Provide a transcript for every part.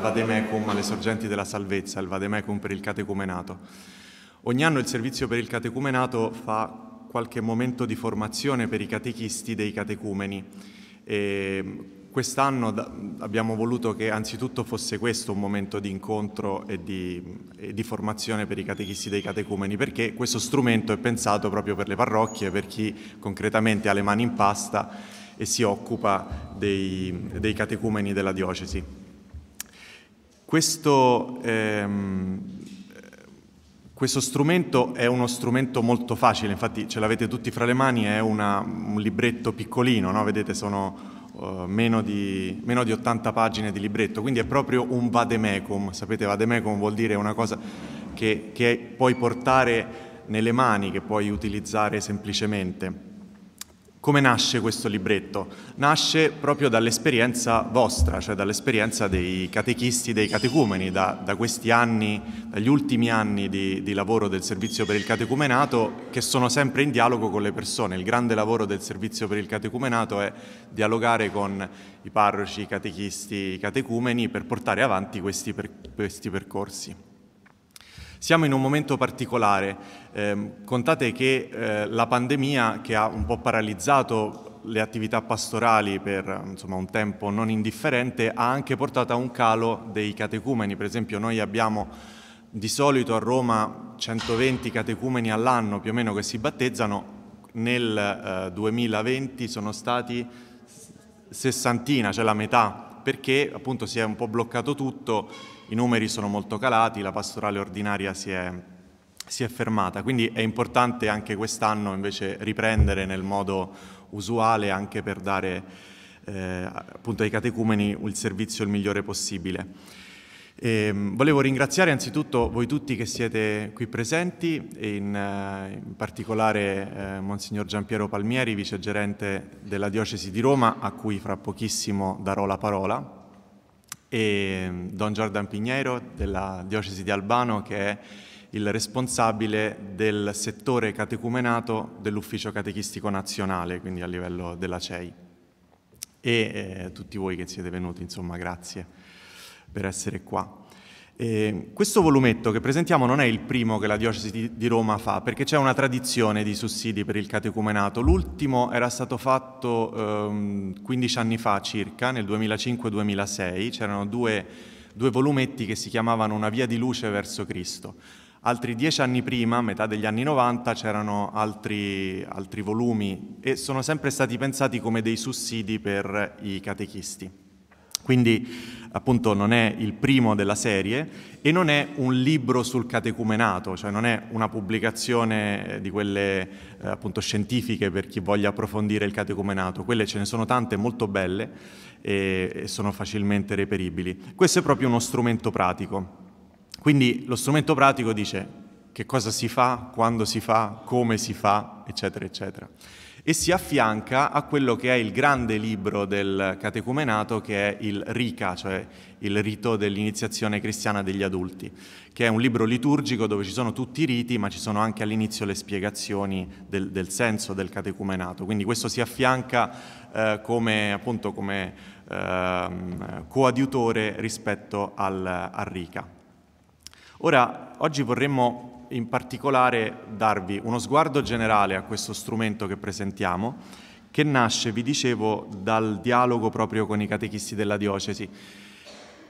Vademecum alle sorgenti della salvezza, il Vademecum per il catecumenato. Ogni anno il servizio per il catecumenato fa qualche momento di formazione per i catechisti dei catecumeni. E quest'anno abbiamo voluto che anzitutto fosse questo un momento di incontro e di, e di, formazione per i catechisti dei catecumeni, perché questo strumento è pensato proprio per le parrocchie, per chi concretamente ha le mani in pasta e si occupa dei, dei catecumeni della diocesi. Questo, ehm, questo strumento è uno strumento molto facile, infatti ce l'avete tutti fra le mani, è una, un libretto piccolino, no? vedete sono uh, meno, di, meno, di, 80 pagine di libretto, quindi è proprio un vademecum, sapete vademecum vuol dire una cosa che, che puoi portare nelle mani, che puoi utilizzare semplicemente. Come nasce questo libretto? Nasce proprio dall'esperienza vostra, cioè dall'esperienza dei catechisti, dei catecumeni, da, da questi anni, dagli ultimi anni di, di, lavoro del servizio per il catecumenato che sono sempre in dialogo con le persone. Il grande lavoro del servizio per il catecumenato è dialogare con i parroci, i catechisti, i catecumeni per portare avanti questi, per, questi percorsi. Siamo in un momento particolare, eh, contate che eh, la pandemia che ha un po' paralizzato le attività pastorali per insomma, un tempo non indifferente ha anche portato a un calo dei catecumeni, per esempio noi abbiamo di solito a Roma 120 catecumeni all'anno più o meno che si battezzano, nel eh, 2020 sono stati sessantina, cioè la metà, perché appunto si è un po' bloccato tutto i numeri sono molto calati, la pastorale ordinaria si è, si è fermata, quindi è importante anche quest'anno invece riprendere nel modo usuale anche per dare eh, appunto ai catecumeni il servizio il migliore possibile. E ehm, volevo ringraziare anzitutto voi tutti che siete qui presenti, in, eh, in particolare eh, Monsignor Giampiero Palmieri, vicegerente della Diocesi di Roma, a cui fra pochissimo darò la parola e mm, Don Giordano Pignero della diocesi di Albano che è il responsabile del settore catecumenato dell'ufficio catechistico nazionale, quindi a livello della CEI. E eh, tutti voi che siete venuti, insomma, grazie per essere qua. Eh, questo volumetto che presentiamo non è il primo che la diocesi di, Roma fa, perché c'è una tradizione di sussidi per il catecumenato. L'ultimo era stato fatto ehm, 15 anni fa circa, nel 2005-2006, c'erano due, due volumetti che si chiamavano Una via di luce verso Cristo. Altri dieci anni prima, metà degli anni 90, c'erano altri, altri volumi e sono sempre stati pensati come dei sussidi per i catechisti. Quindi appunto non è il primo della serie e non è un libro sul catecumenato, cioè non è una pubblicazione eh, di quelle eh, appunto scientifiche per chi voglia approfondire il catecumenato, quelle ce ne sono tante molto belle e, e sono facilmente reperibili. Questo è proprio uno strumento pratico. Quindi lo strumento pratico dice che cosa si fa, quando si fa, come si fa, eccetera, eccetera e si affianca a quello che è il grande libro del catecumenato che è il Rica, cioè il rito dell'iniziazione cristiana degli adulti, che è un libro liturgico dove ci sono tutti i riti, ma ci sono anche all'inizio le spiegazioni del, del senso del catecumenato. Quindi questo si affianca eh, come, appunto, come eh, coadiutore rispetto al, al Rica. Ora, oggi vorremmo in particolare darvi uno sguardo generale a questo strumento che presentiamo, che nasce, vi dicevo, dal dialogo proprio con i catechisti della diocesi.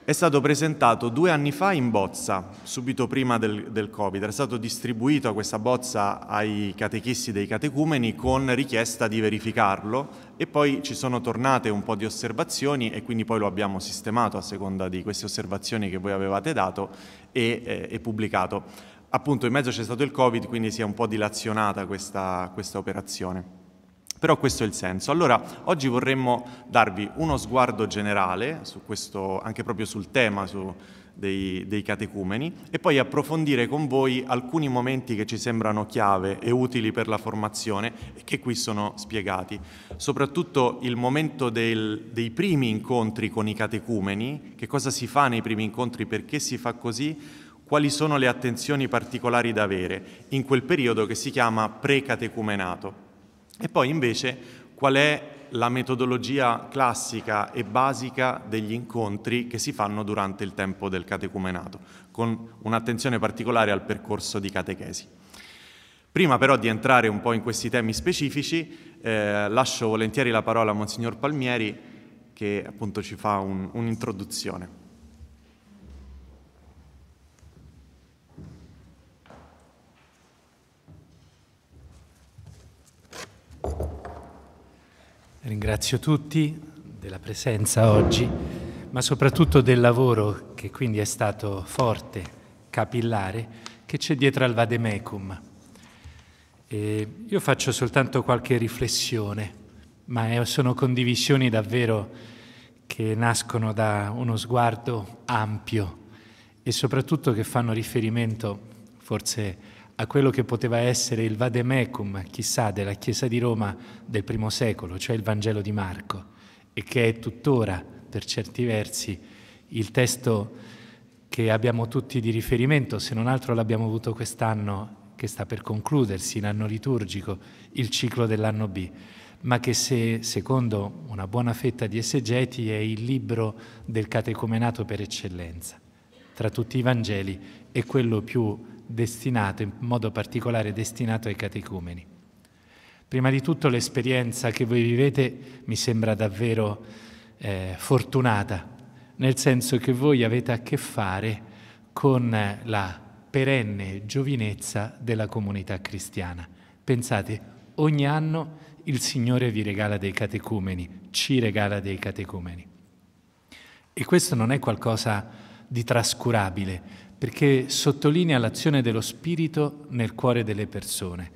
È stato presentato due anni fa in bozza, subito prima del, del Covid. Era stato distribuito questa bozza ai catechisti dei catecumeni con richiesta di verificarlo e poi ci sono tornate un po' di osservazioni e quindi poi lo abbiamo sistemato a seconda di queste osservazioni che voi avevate dato e, e, eh, e pubblicato appunto in mezzo c'è stato il Covid, quindi si è un po' dilazionata questa, questa operazione. Però questo è il senso. Allora, oggi vorremmo darvi uno sguardo generale su questo, anche proprio sul tema su, dei, dei, catecumeni e poi approfondire con voi alcuni momenti che ci sembrano chiave e utili per la formazione e che qui sono spiegati. Soprattutto il momento del, dei primi incontri con i catecumeni, che cosa si fa nei primi incontri, perché si fa così, quali sono le attenzioni particolari da avere in quel periodo che si chiama precatecumenato. E poi invece qual è la metodologia classica e basica degli incontri che si fanno durante il tempo del catecumenato, con un'attenzione particolare al percorso di catechesi. Prima però di entrare un po' in questi temi specifici, eh, lascio volentieri la parola a Monsignor Palmieri che appunto ci fa un, un'introduzione. Ringrazio tutti della presenza oggi, ma soprattutto del lavoro che quindi è stato forte, capillare, che c'è dietro al Vademecum. E io faccio soltanto qualche riflessione, ma sono condivisioni davvero che nascono da uno sguardo ampio e soprattutto che fanno riferimento forse a a quello che poteva essere il vademecum, chissà, della Chiesa di Roma del primo secolo, cioè il Vangelo di Marco, e che è tuttora, per certi versi, il testo che abbiamo tutti di riferimento, se non altro l'abbiamo avuto quest'anno che sta per concludersi in anno liturgico, il ciclo dell'anno B, ma che se, secondo una buona fetta di esegeti è il libro del catecomenato per eccellenza. Tra tutti i Vangeli è quello più destinato, in modo particolare destinato ai catecumeni. Prima di tutto l'esperienza che voi vivete mi sembra davvero eh, fortunata, nel senso che voi avete a che fare con la perenne giovinezza della comunità cristiana. Pensate, ogni anno il Signore vi regala dei catecumeni, ci regala dei catecumeni. E questo non è qualcosa di trascurabile, perché sottolinea l'azione dello Spirito nel cuore delle persone.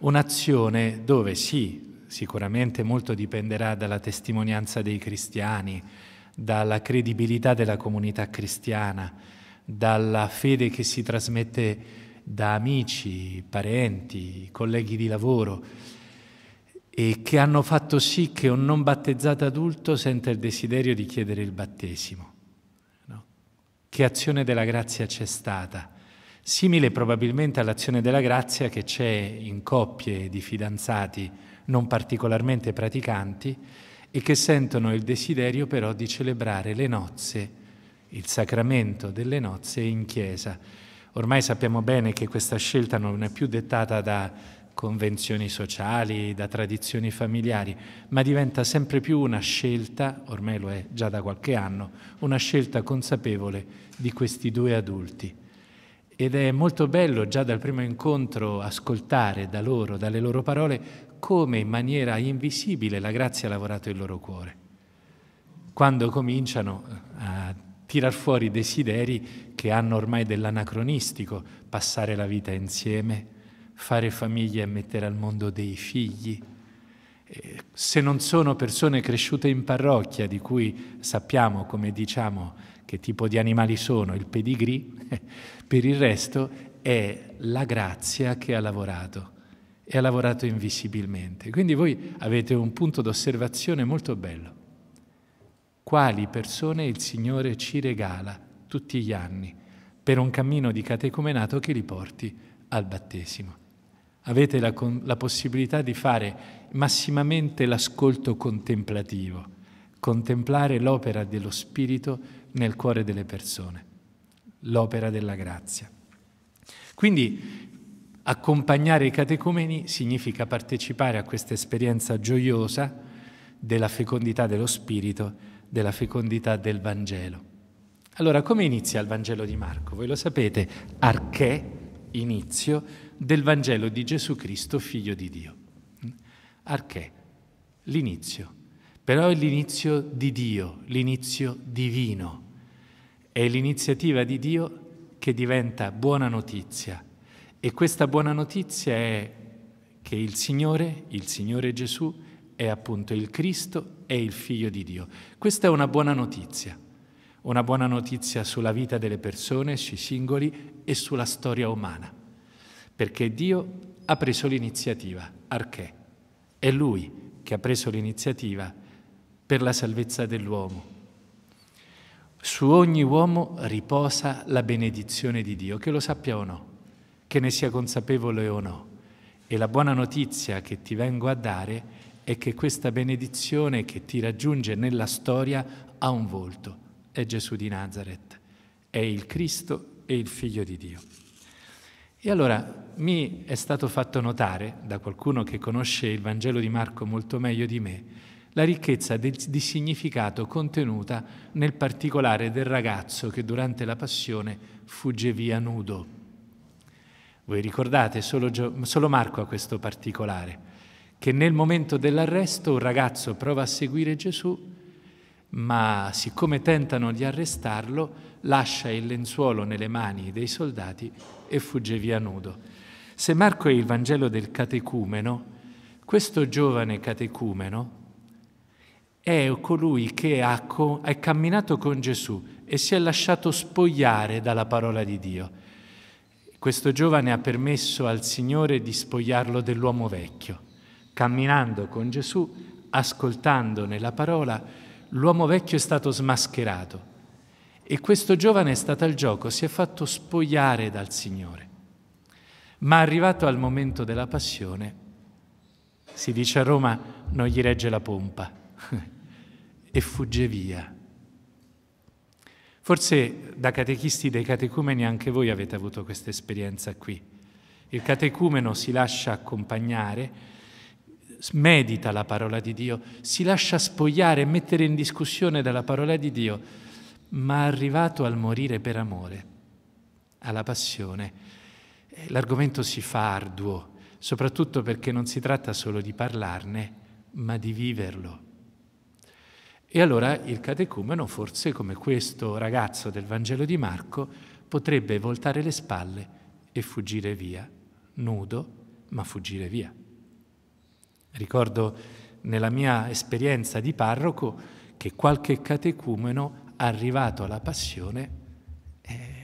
Un'azione dove sì, sicuramente molto dipenderà dalla testimonianza dei cristiani, dalla credibilità della comunità cristiana, dalla fede che si trasmette da amici, parenti, colleghi di lavoro e che hanno fatto sì che un non battezzato adulto senta il desiderio di chiedere il battesimo che azione della grazia c'è stata, simile probabilmente all'azione della grazia che c'è in coppie di fidanzati non particolarmente praticanti e che sentono il desiderio però di celebrare le nozze, il sacramento delle nozze in chiesa. Ormai sappiamo bene che questa scelta non è più dettata da convenzioni sociali, da tradizioni familiari, ma diventa sempre più una scelta, ormai lo è già da qualche anno, una scelta consapevole di questi due adulti. Ed è molto bello già dal primo incontro ascoltare da loro, dalle loro parole, come in maniera invisibile la grazia ha lavorato il loro cuore. Quando cominciano eh, a tirar fuori desideri che hanno ormai dell'anacronistico, passare la vita insieme, fare famiglia e mettere al mondo dei figli. Eh, se non sono persone cresciute in parrocchia, di cui sappiamo, come diciamo, che tipo di animali sono, il pedigree, per il resto è la grazia che ha lavorato e ha lavorato invisibilmente. Quindi voi avete un punto d'osservazione molto bello. Quali persone il Signore ci regala tutti gli anni per un cammino di catecumenato che li porti al battesimo avete la, la possibilità di fare massimamente l'ascolto contemplativo, contemplare l'opera dello Spirito nel cuore delle persone, l'opera della grazia. Quindi accompagnare i catecumeni significa partecipare a questa esperienza gioiosa della fecondità dello Spirito, della fecondità del Vangelo. Allora, come inizia il Vangelo di Marco? Voi lo sapete, arché, inizio, del Vangelo di Gesù Cristo, figlio di Dio. Arché, l'inizio, però è l'inizio di Dio, l'inizio divino, è l'iniziativa di Dio che diventa buona notizia e questa buona notizia è che il Signore, il Signore Gesù, è appunto il Cristo, è il Figlio di Dio. Questa è una buona notizia, una buona notizia sulla vita delle persone, sui singoli e sulla storia umana perché Dio ha preso l'iniziativa, arché. È Lui che ha preso l'iniziativa per la salvezza dell'uomo. Su ogni uomo riposa la benedizione di Dio, che lo sappia o no, che ne sia consapevole o no. E la buona notizia che ti vengo a dare è che questa benedizione che ti raggiunge nella storia ha un volto, è Gesù di Nazareth, è il Cristo e il Figlio di Dio. E allora mi è stato fatto notare da qualcuno che conosce il Vangelo di Marco molto meglio di me la ricchezza di, significato contenuta nel particolare del ragazzo che durante la passione fugge via nudo. Voi ricordate, solo, Gio, solo Marco ha questo particolare, che nel momento dell'arresto un ragazzo prova a seguire Gesù ma siccome tentano di arrestarlo, lascia il lenzuolo nelle mani dei soldati e fugge via nudo. Se Marco è il Vangelo del catecumeno, questo giovane catecumeno è colui che ha è camminato con Gesù e si è lasciato spogliare dalla parola di Dio. Questo giovane ha permesso al Signore di spogliarlo dell'uomo vecchio, camminando con Gesù, ascoltandone la parola, l'uomo vecchio è stato smascherato e questo giovane è stato al gioco, si è fatto spogliare dal Signore. Ma arrivato al momento della passione, si dice a Roma, non gli regge la pompa e fugge via. Forse da catechisti dei catecumeni anche voi avete avuto questa esperienza qui. Il catecumeno si lascia accompagnare medita la parola di Dio, si lascia spogliare e mettere in discussione dalla parola di Dio, ma arrivato al morire per amore, alla passione, eh, l'argomento si fa arduo, soprattutto perché non si tratta solo di parlarne, ma di viverlo. E allora il catecumeno, forse come questo ragazzo del Vangelo di Marco, potrebbe voltare le spalle e fuggire via, nudo, ma fuggire via. Ricordo nella mia esperienza di parroco che qualche catecumeno arrivato alla passione eh,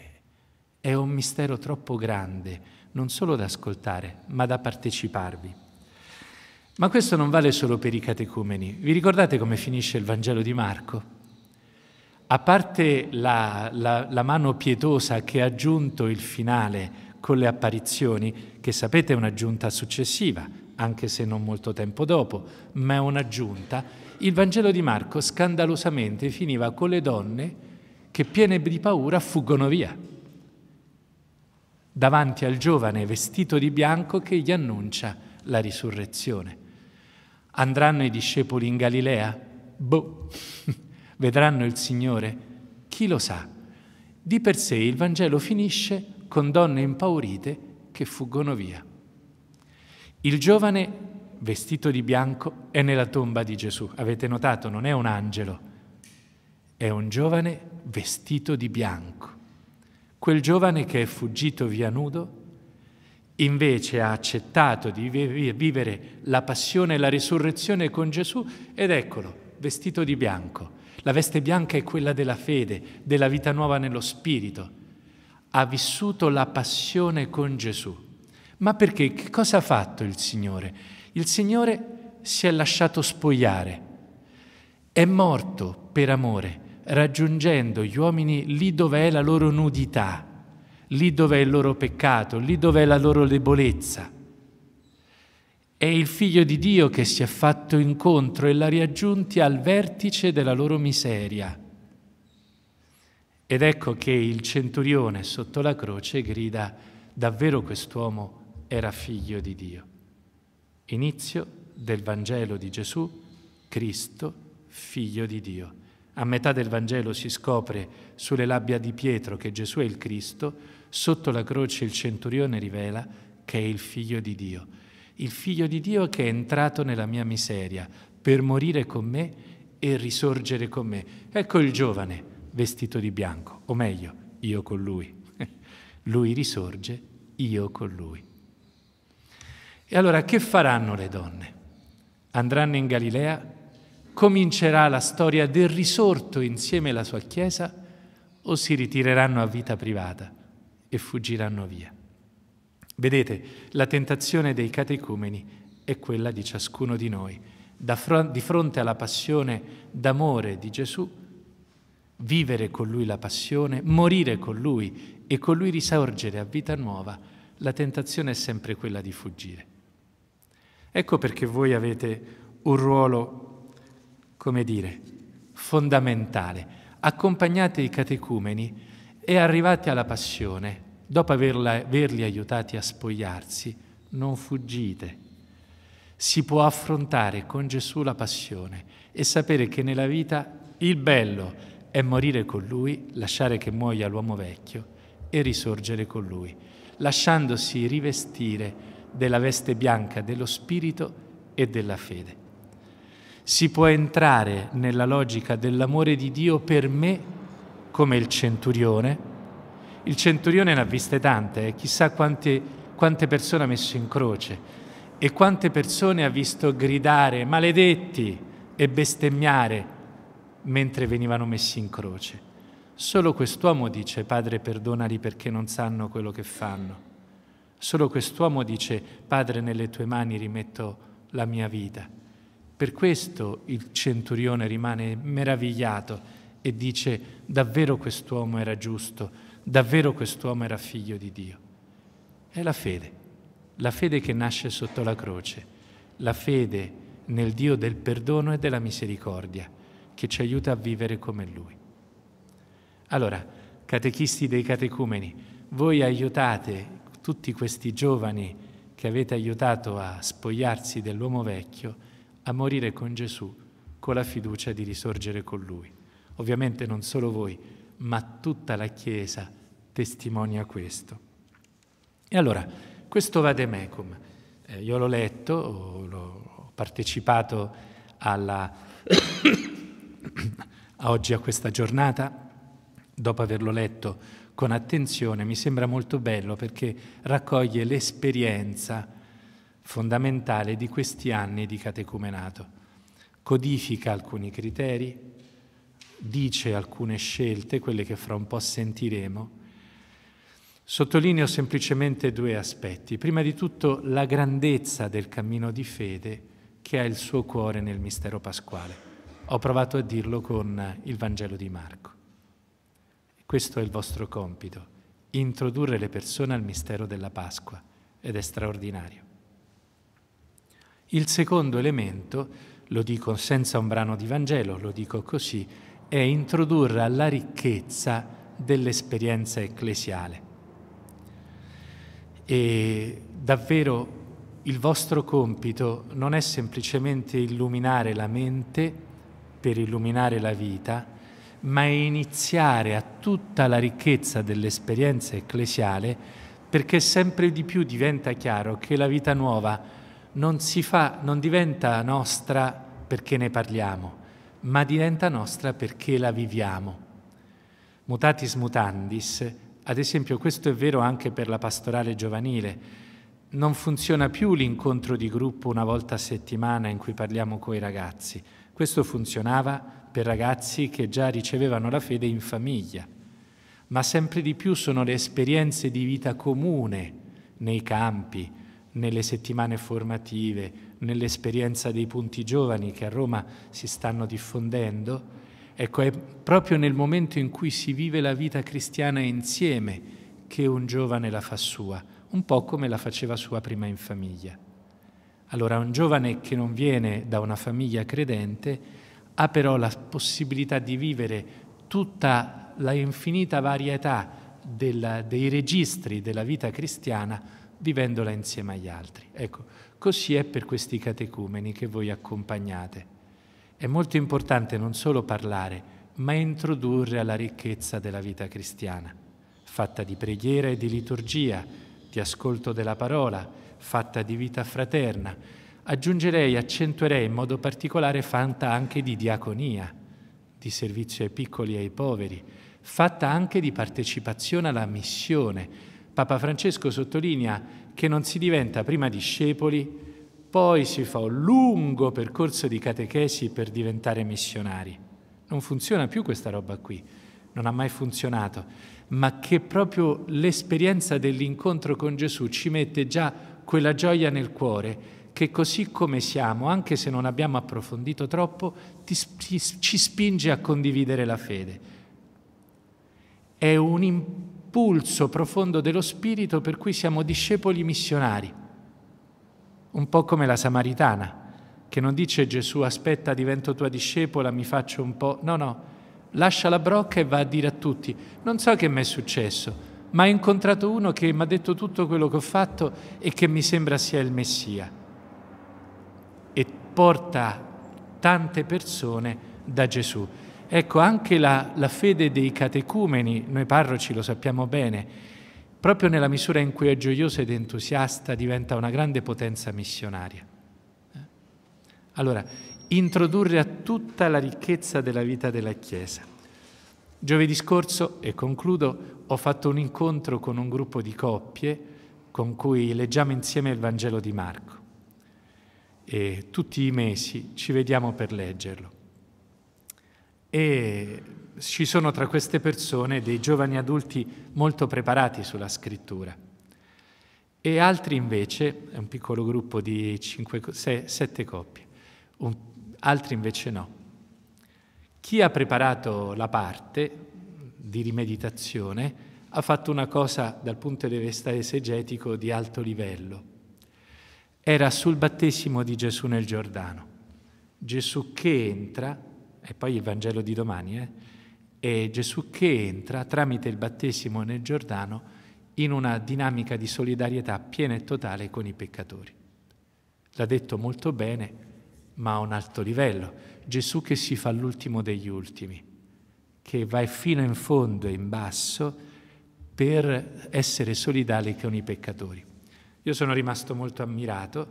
è un mistero troppo grande, non solo da ascoltare, ma da parteciparvi. Ma questo non vale solo per i catecumeni. Vi ricordate come finisce il Vangelo di Marco? A parte la, la, la mano pietosa che ha aggiunto il finale con le apparizioni, che sapete è un'aggiunta successiva, anche se non molto tempo dopo, ma è un'aggiunta, il Vangelo di Marco scandalosamente finiva con le donne che piene di paura fuggono via davanti al giovane vestito di bianco che gli annuncia la risurrezione. Andranno i discepoli in Galilea? Boh, vedranno il Signore? Chi lo sa? Di per sé il Vangelo finisce con donne impaurite che fuggono via. Il giovane vestito di bianco è nella tomba di Gesù. Avete notato, non è un angelo, è un giovane vestito di bianco. Quel giovane che è fuggito via nudo, invece ha accettato di vivere la passione e la risurrezione con Gesù ed eccolo, vestito di bianco. La veste bianca è quella della fede, della vita nuova nello Spirito. Ha vissuto la passione con Gesù ma perché? Che cosa ha fatto il Signore? Il Signore si è lasciato spogliare, è morto per amore, raggiungendo gli uomini lì dove è la loro nudità, lì dove è il loro peccato, lì dove è la loro debolezza. È il figlio di Dio che si è fatto incontro e l'ha raggiunti al vertice della loro miseria. Ed ecco che il centurione sotto la croce grida, davvero quest'uomo era figlio di Dio. Inizio del Vangelo di Gesù, Cristo, figlio di Dio. A metà del Vangelo si scopre sulle labbra di Pietro che Gesù è il Cristo, sotto la croce il centurione rivela che è il figlio di Dio. Il figlio di Dio che è entrato nella mia miseria per morire con me e risorgere con me. Ecco il giovane vestito di bianco, o meglio, io con lui. Lui risorge, io con lui. E allora che faranno le donne? Andranno in Galilea? Comincerà la storia del risorto insieme alla sua Chiesa o si ritireranno a vita privata e fuggiranno via? Vedete, la tentazione dei catecumeni è quella di ciascuno di noi. Fron- di fronte alla passione d'amore di Gesù, vivere con lui la passione, morire con lui e con lui risorgere a vita nuova, la tentazione è sempre quella di fuggire. Ecco perché voi avete un ruolo, come dire, fondamentale. Accompagnate i catecumeni e arrivate alla passione, dopo averla, averli aiutati a spogliarsi, non fuggite. Si può affrontare con Gesù la passione e sapere che nella vita il bello è morire con Lui, lasciare che muoia l'uomo vecchio e risorgere con Lui, lasciandosi rivestire della veste bianca, dello spirito e della fede. Si può entrare nella logica dell'amore di Dio per me come il centurione. Il centurione ne ha viste tante, eh? chissà quante, quante persone ha messo in croce e quante persone ha visto gridare maledetti e bestemmiare mentre venivano messi in croce. Solo quest'uomo dice, Padre, perdonali perché non sanno quello che fanno. Solo quest'uomo dice, Padre, nelle tue mani rimetto la mia vita. Per questo il centurione rimane meravigliato e dice, davvero quest'uomo era giusto, davvero quest'uomo era figlio di Dio. È la fede, la fede che nasce sotto la croce, la fede nel Dio del perdono e della misericordia, che ci aiuta a vivere come Lui. Allora, catechisti dei catecumeni, voi aiutate tutti questi giovani che avete aiutato a spogliarsi dell'uomo vecchio, a morire con Gesù, con la fiducia di risorgere con Lui. Ovviamente non solo voi, ma tutta la Chiesa testimonia questo. E allora, questo vademecum, eh, io l'ho letto, ho partecipato alla, a oggi a questa giornata, dopo averlo letto con attenzione, mi sembra molto bello perché raccoglie l'esperienza fondamentale di questi anni di catecumenato. Codifica alcuni criteri, dice alcune scelte, quelle che fra un po' sentiremo. Sottolineo semplicemente due aspetti. Prima di tutto la grandezza del cammino di fede che ha il suo cuore nel mistero pasquale. Ho provato a dirlo con il Vangelo di Marco. Questo è il vostro compito, introdurre le persone al mistero della Pasqua ed è straordinario. Il secondo elemento, lo dico senza un brano di Vangelo, lo dico così, è introdurre alla ricchezza dell'esperienza ecclesiale. E davvero il vostro compito non è semplicemente illuminare la mente per illuminare la vita, ma è iniziare a tutta la ricchezza dell'esperienza ecclesiale perché sempre di più diventa chiaro che la vita nuova non, fa, non diventa nostra perché ne parliamo, ma diventa nostra perché la viviamo. Mutatis mutandis, ad esempio questo è vero anche per la pastorale giovanile, non funziona più l'incontro di gruppo una volta a settimana in cui parliamo coi ragazzi, questo funzionava per ragazzi che già ricevevano la fede in famiglia, ma sempre di più sono le esperienze di vita comune nei campi, nelle settimane formative, nell'esperienza dei punti giovani che a Roma si stanno diffondendo. Ecco, è proprio nel momento in cui si vive la vita cristiana insieme che un giovane la fa sua, un po' come la faceva sua prima in famiglia. Allora un giovane che non viene da una famiglia credente ha però la possibilità di vivere tutta la infinita varietà della, dei registri della vita cristiana vivendola insieme agli altri. Ecco, così è per questi catecumeni che voi accompagnate. È molto importante non solo parlare, ma introdurre alla ricchezza della vita cristiana, fatta di preghiera e di liturgia, di ascolto della parola, fatta di vita fraterna, Aggiungerei, accentuerei in modo particolare fatta anche di diaconia, di servizio ai piccoli e ai poveri, fatta anche di partecipazione alla missione. Papa Francesco sottolinea che non si diventa prima discepoli, poi si fa un lungo percorso di catechesi per diventare missionari. Non funziona più questa roba qui, non ha mai funzionato, ma che proprio l'esperienza dell'incontro con Gesù ci mette già quella gioia nel cuore che così come siamo, anche se non abbiamo approfondito troppo, ti, ti, ci spinge a condividere la fede. È un impulso profondo dello Spirito per cui siamo discepoli missionari, un po' come la Samaritana, che non dice Gesù aspetta divento tua discepola, mi faccio un po', no, no, lascia la brocca e va a dire a tutti, non so che mi è successo, ma ho incontrato uno che mi ha detto tutto quello che ho fatto e che mi sembra sia il Messia porta tante persone da Gesù. Ecco, anche la, la fede dei catecumeni, noi parroci lo sappiamo bene, proprio nella misura in cui è gioiosa ed entusiasta diventa una grande potenza missionaria. Eh? Allora, introdurre a tutta la ricchezza della vita della Chiesa. Giovedì scorso, e concludo, ho fatto un incontro con un gruppo di coppie con cui leggiamo insieme il Vangelo di Marco e tutti i mesi ci vediamo per leggerlo. E ci sono tra queste persone dei giovani adulti molto preparati sulla scrittura e altri invece, è un piccolo gruppo di 5, 6, 7 coppie, un, altri invece no. Chi ha preparato la parte di rimeditazione ha fatto una cosa dal punto di vista esegetico di alto livello era sul battesimo di Gesù nel Giordano. Gesù che entra, e poi il Vangelo di domani, eh, è Gesù che entra tramite il battesimo nel Giordano in una dinamica di solidarietà piena e totale con i peccatori. L'ha detto molto bene, ma a un alto livello. Gesù che si fa l'ultimo degli ultimi, che va fino in fondo e in basso per essere solidale con i peccatori. Io sono rimasto molto ammirato,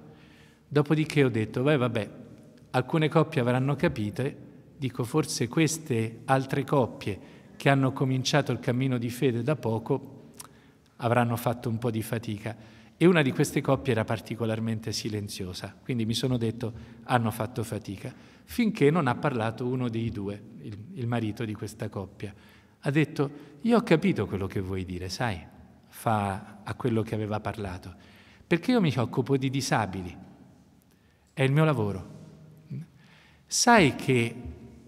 dopodiché ho detto, beh vabbè, alcune coppie avranno capito, dico forse queste altre coppie che hanno cominciato il cammino di fede da poco avranno fatto un po' di fatica e una di queste coppie era particolarmente silenziosa, quindi mi sono detto hanno fatto fatica, finché non ha parlato uno dei due, il, il marito di questa coppia. Ha detto, io ho capito quello che vuoi dire, sai, fa a quello che aveva parlato perché io mi occupo di disabili, è il mio lavoro. Sai che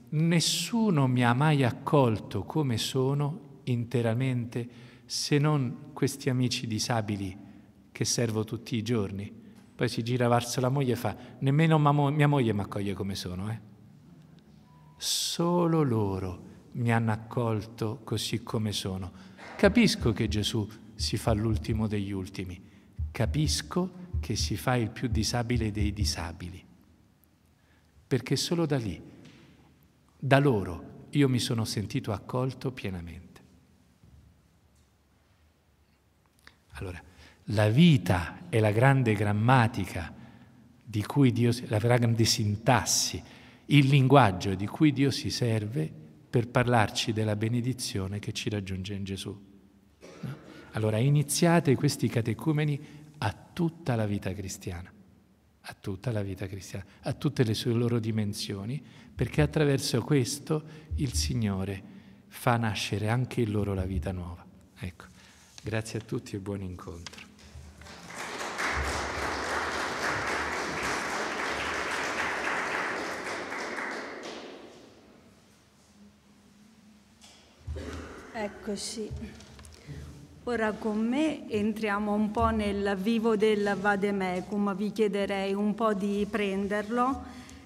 nessuno mi ha mai accolto come sono interamente se non questi amici disabili che servo tutti i giorni. Poi si gira verso la moglie e fa, nemmeno mia moglie mi accoglie come sono. Eh? Solo loro mi hanno accolto così come sono. Capisco che Gesù si fa l'ultimo degli ultimi capisco che si fa il più disabile dei disabili, perché solo da lì, da loro, io mi sono sentito accolto pienamente. Allora, la vita è la grande grammatica di cui Dio, la grande sintassi, il linguaggio di cui Dio si serve per parlarci della benedizione che ci raggiunge in Gesù. Allora iniziate questi catecumeni a tutta la vita cristiana, a tutta la vita cristiana, a tutte le sue loro dimensioni, perché attraverso questo il Signore fa nascere anche in loro la vita nuova. Ecco, grazie a tutti e buon incontro. Eccoci. Ora con me entriamo un po' nel vivo del Vademecum, vi chiederei un po' di prenderlo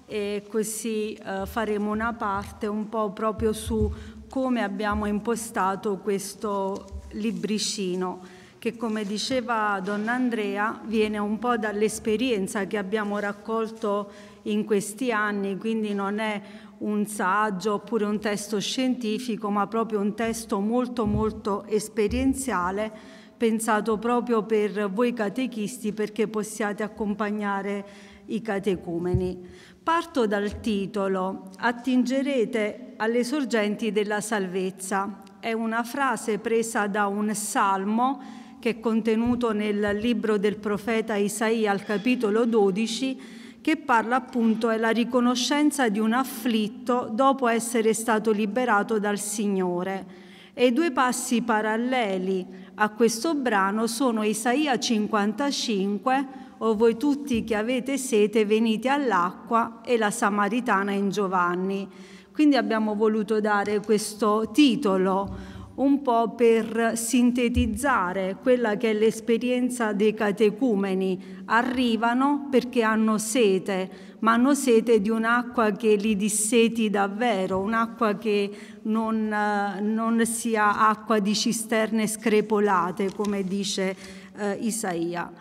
e così eh, faremo una parte un po' proprio su come abbiamo impostato questo libricino che come diceva donna Andrea viene un po' dall'esperienza che abbiamo raccolto in questi anni, quindi non è un saggio oppure un testo scientifico, ma proprio un testo molto molto esperienziale, pensato proprio per voi catechisti perché possiate accompagnare i catecumeni. Parto dal titolo Attingerete alle sorgenti della salvezza. È una frase presa da un salmo che è contenuto nel libro del profeta Isaia al capitolo 12 che parla appunto è la riconoscenza di un afflitto dopo essere stato liberato dal Signore. E due passi paralleli a questo brano sono Isaia 55, o voi tutti che avete sete venite all'acqua, e la Samaritana in Giovanni. Quindi abbiamo voluto dare questo titolo un po' per sintetizzare quella che è l'esperienza dei catecumeni. Arrivano perché hanno sete, ma hanno sete di un'acqua che li disseti davvero, un'acqua che non, eh, non sia acqua di cisterne screpolate, come dice eh, Isaia.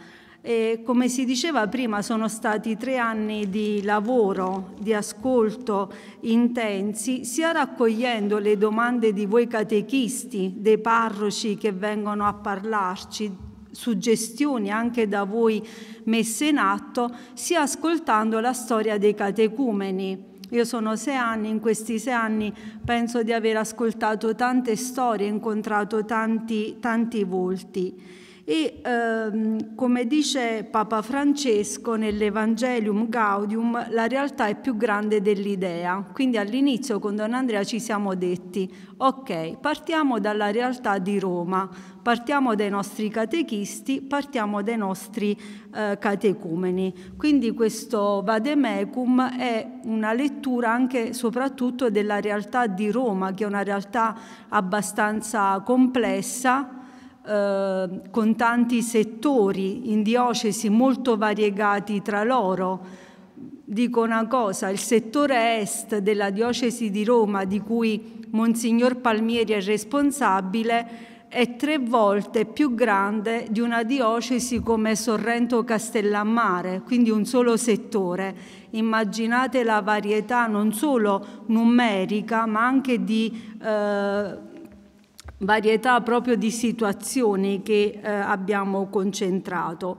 E come si diceva prima, sono stati tre anni di lavoro, di ascolto intensi, sia raccogliendo le domande di voi catechisti, dei parroci che vengono a parlarci, suggestioni anche da voi messe in atto, sia ascoltando la storia dei catecumeni. Io sono sei anni, in questi sei anni penso di aver ascoltato tante storie, incontrato tanti, tanti volti e ehm, come dice Papa Francesco nell'Evangelium Gaudium la realtà è più grande dell'idea. Quindi all'inizio con Don Andrea ci siamo detti ok, partiamo dalla realtà di Roma, partiamo dai nostri catechisti, partiamo dai nostri eh, catecumeni. Quindi questo Vademecum è una lettura anche e soprattutto della realtà di Roma, che è una realtà abbastanza complessa, Ehm, con tanti settori in diocesi molto variegati tra loro. Dico una cosa, il settore est della diocesi di Roma di cui Monsignor Palmieri è responsabile è tre volte più grande di una diocesi come Sorrento Castellammare, quindi un solo settore. Immaginate la varietà non solo numerica ma anche di eh, varietà proprio di situazioni che eh, abbiamo concentrato.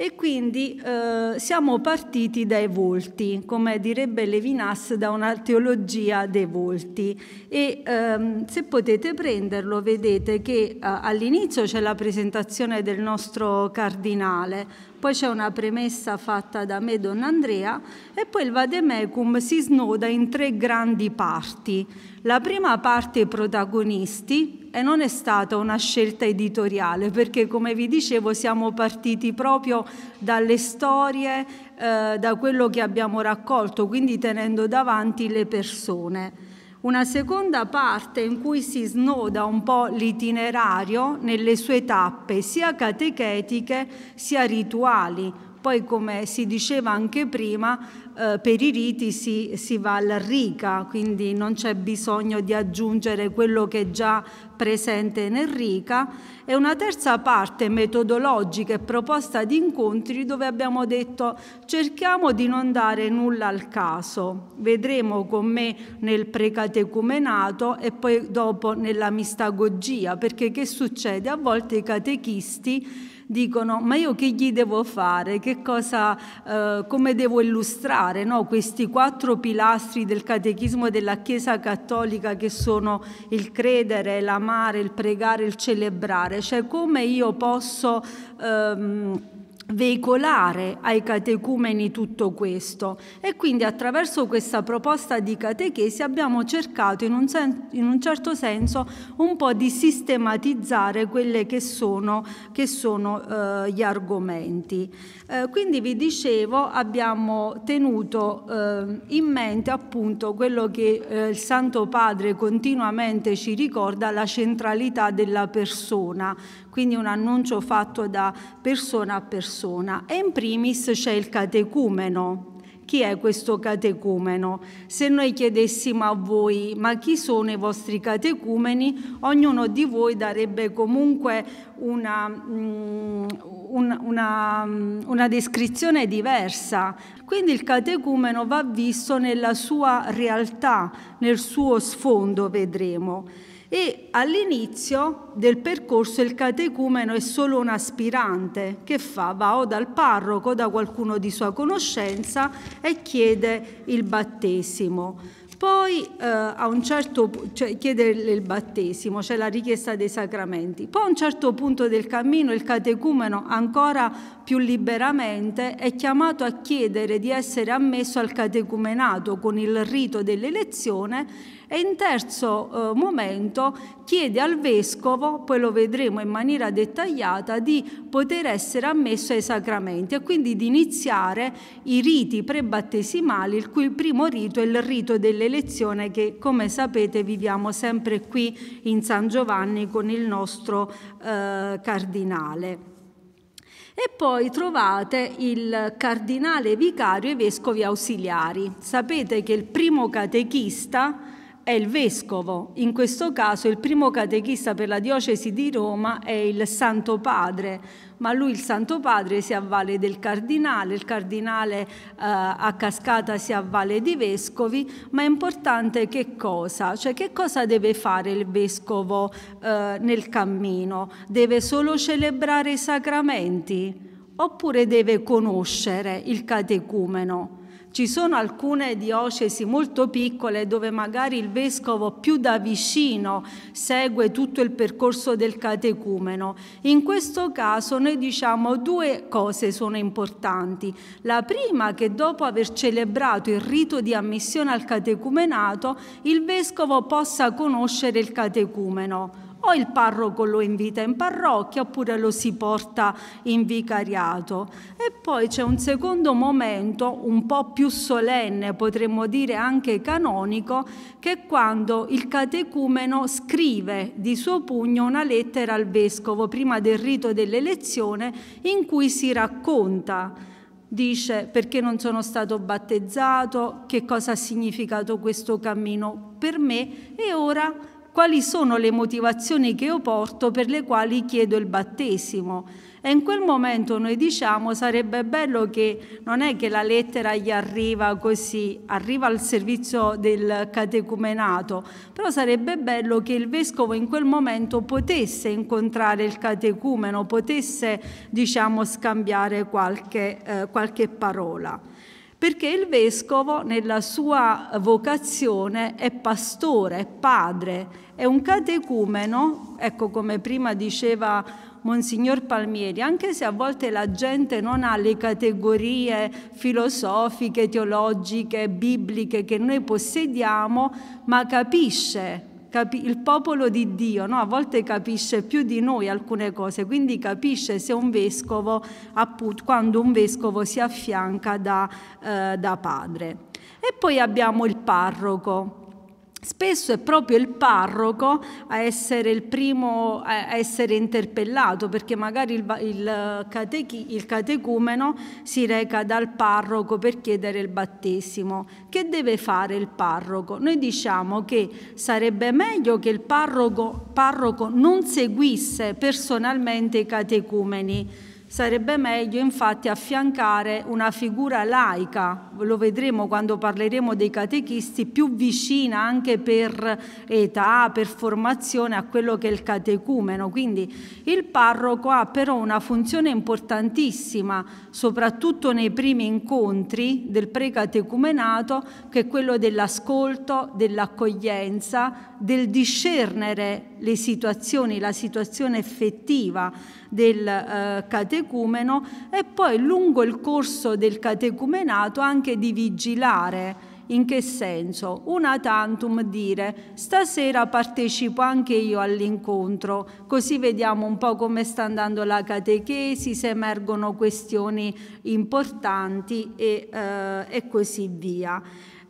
E quindi eh, siamo partiti dai volti, come direbbe Levinas, da una teologia dei volti. E ehm, se potete prenderlo, vedete che eh, all'inizio c'è la presentazione del nostro cardinale, poi c'è una premessa fatta da me Don Andrea e poi il Vademecum si snoda in tre grandi parti. La prima parte protagonisti e non è stata una scelta editoriale perché come vi dicevo siamo partiti proprio dalle storie, eh, da quello che abbiamo raccolto, quindi tenendo davanti le persone una seconda parte in cui si snoda un po' l'itinerario nelle sue tappe sia catechetiche sia rituali. Poi, come si diceva anche prima, eh, per i riti si, si va alla rica, quindi non c'è bisogno di aggiungere quello che è già presente nel rica. E una terza parte metodologica e proposta di incontri dove abbiamo detto cerchiamo di non dare nulla al caso. Vedremo con me nel precatecumenato e poi dopo nella mistagogia, perché che succede? A volte i catechisti dicono ma io che gli devo fare, cosa, eh, come devo illustrare no? questi quattro pilastri del catechismo della Chiesa Cattolica che sono il credere, l'amare, il pregare, il celebrare, cioè come io posso... Ehm, veicolare ai catecumeni tutto questo e quindi attraverso questa proposta di catechesi abbiamo cercato in un, sen- in un certo senso un po' di sistematizzare quelli che sono, che sono eh, gli argomenti. Eh, quindi vi dicevo abbiamo tenuto eh, in mente appunto quello che eh, il Santo Padre continuamente ci ricorda, la centralità della persona, quindi un annuncio fatto da persona a persona. E in primis c'è il catecumeno, chi è questo catecumeno. Se noi chiedessimo a voi ma chi sono i vostri catecumeni, ognuno di voi darebbe comunque una, mm, una, una, mm, una descrizione diversa. Quindi il catecumeno va visto nella sua realtà, nel suo sfondo, vedremo e all'inizio del percorso il catecumeno è solo un aspirante che fa, va o dal parroco o da qualcuno di sua conoscenza e chiede il battesimo. Poi eh, a un certo cioè, chiede il battesimo, c'è cioè la richiesta dei sacramenti. Poi a un certo punto del cammino il catecumeno ancora più liberamente è chiamato a chiedere di essere ammesso al catecumenato con il rito dell'elezione e in terzo eh, momento chiede al vescovo, poi lo vedremo in maniera dettagliata, di poter essere ammesso ai sacramenti e quindi di iniziare i riti prebattesimali, il cui primo rito è il rito dell'elezione che come sapete viviamo sempre qui in San Giovanni con il nostro eh, cardinale. E poi trovate il cardinale vicario e i vescovi ausiliari. Sapete che il primo catechista è il vescovo, in questo caso il primo catechista per la diocesi di Roma è il Santo Padre, ma lui il Santo Padre si avvale del cardinale, il cardinale eh, a cascata si avvale di vescovi, ma è importante che cosa? Cioè che cosa deve fare il vescovo eh, nel cammino? Deve solo celebrare i sacramenti oppure deve conoscere il catecumeno? Ci sono alcune diocesi molto piccole dove magari il vescovo più da vicino segue tutto il percorso del catecumeno. In questo caso noi diciamo due cose sono importanti. La prima che dopo aver celebrato il rito di ammissione al catecumenato il vescovo possa conoscere il catecumeno o il parroco lo invita in parrocchia oppure lo si porta in vicariato. E poi c'è un secondo momento, un po' più solenne, potremmo dire anche canonico, che è quando il catecumeno scrive di suo pugno una lettera al vescovo prima del rito dell'elezione in cui si racconta dice perché non sono stato battezzato, che cosa ha significato questo cammino per me e ora quali sono le motivazioni che io porto per le quali chiedo il battesimo. E in quel momento noi diciamo sarebbe bello che non è che la lettera gli arriva così, arriva al servizio del catecumenato, però sarebbe bello che il vescovo in quel momento potesse incontrare il catecumeno, potesse diciamo scambiare qualche, eh, qualche parola perché il vescovo nella sua vocazione è pastore, è padre, è un catecumeno, ecco come prima diceva Monsignor Palmieri, anche se a volte la gente non ha le categorie filosofiche, teologiche, bibliche che noi possediamo, ma capisce il popolo di Dio no? a volte capisce più di noi alcune cose, quindi capisce se un vescovo, appunto, quando un vescovo si affianca da, eh, da padre. E poi abbiamo il parroco, Spesso è proprio il parroco a essere il primo a essere interpellato perché magari il, il, catechi, il, catecumeno si reca dal parroco per chiedere il battesimo. Che deve fare il parroco? Noi diciamo che sarebbe meglio che il parroco, parroco non seguisse personalmente i catecumeni Sarebbe meglio infatti affiancare una figura laica, lo vedremo quando parleremo dei catechisti, più vicina anche per età, per formazione a quello che è il catecumeno. Quindi il parroco ha però una funzione importantissima, soprattutto nei primi incontri del precatecumenato, che è quello dell'ascolto, dell'accoglienza, del discernere le situazioni, la situazione effettiva del eh, catecumeno e poi lungo il corso del catecumenato anche di vigilare. In che senso? Una tantum dire stasera partecipo anche io all'incontro, così vediamo un po' come sta andando la catechesi, se emergono questioni importanti e, eh, e così via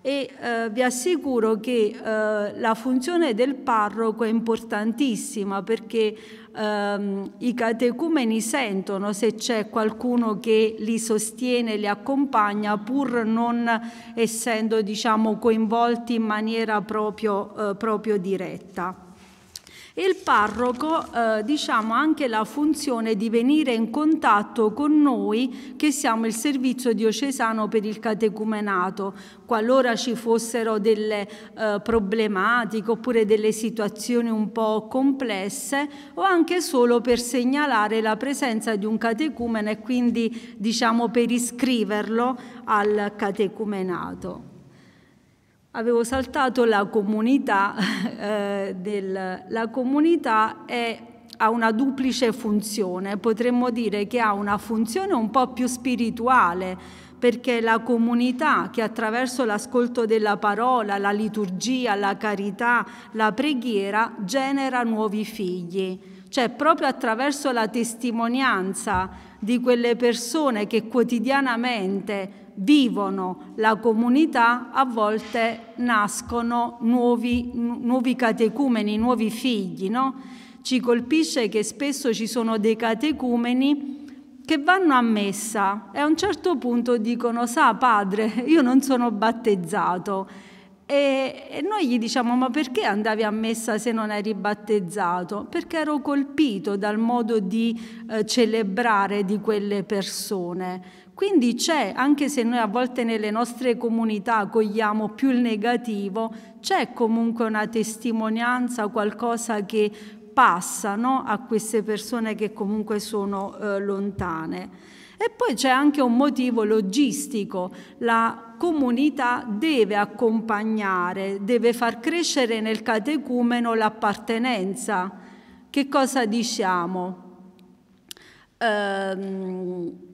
e eh, vi assicuro che eh, la funzione del parroco è importantissima perché ehm, i catecumeni sentono se c'è qualcuno che li sostiene, li accompagna pur non essendo diciamo, coinvolti in maniera proprio, eh, proprio diretta e il parroco eh, diciamo anche la funzione di venire in contatto con noi che siamo il servizio diocesano per il catecumenato, qualora ci fossero delle eh, problematiche oppure delle situazioni un po' complesse o anche solo per segnalare la presenza di un catecumene e quindi diciamo per iscriverlo al catecumenato avevo saltato la comunità, eh, del, la comunità è, ha una duplice funzione, potremmo dire che ha una funzione un po' più spirituale, perché la comunità che attraverso l'ascolto della parola, la liturgia, la carità, la preghiera genera nuovi figli. Cioè proprio attraverso la testimonianza di quelle persone che quotidianamente vivono la comunità, a volte nascono nuovi, nuovi catecumeni, nuovi figli. No? Ci colpisce che spesso ci sono dei catecumeni che vanno a messa e a un certo punto dicono, sa padre, io non sono battezzato. E, noi gli diciamo: Ma perché andavi a messa se non eri battezzato? Perché ero colpito dal modo di eh, celebrare di quelle persone. Quindi c'è, anche se noi a volte nelle nostre comunità cogliamo più il negativo, c'è comunque una testimonianza, qualcosa che passa no? a queste persone che comunque sono eh, lontane. E poi c'è anche un motivo logistico, la comunità deve accompagnare, deve far crescere nel catecumeno l'appartenenza. Che cosa diciamo? Ehm,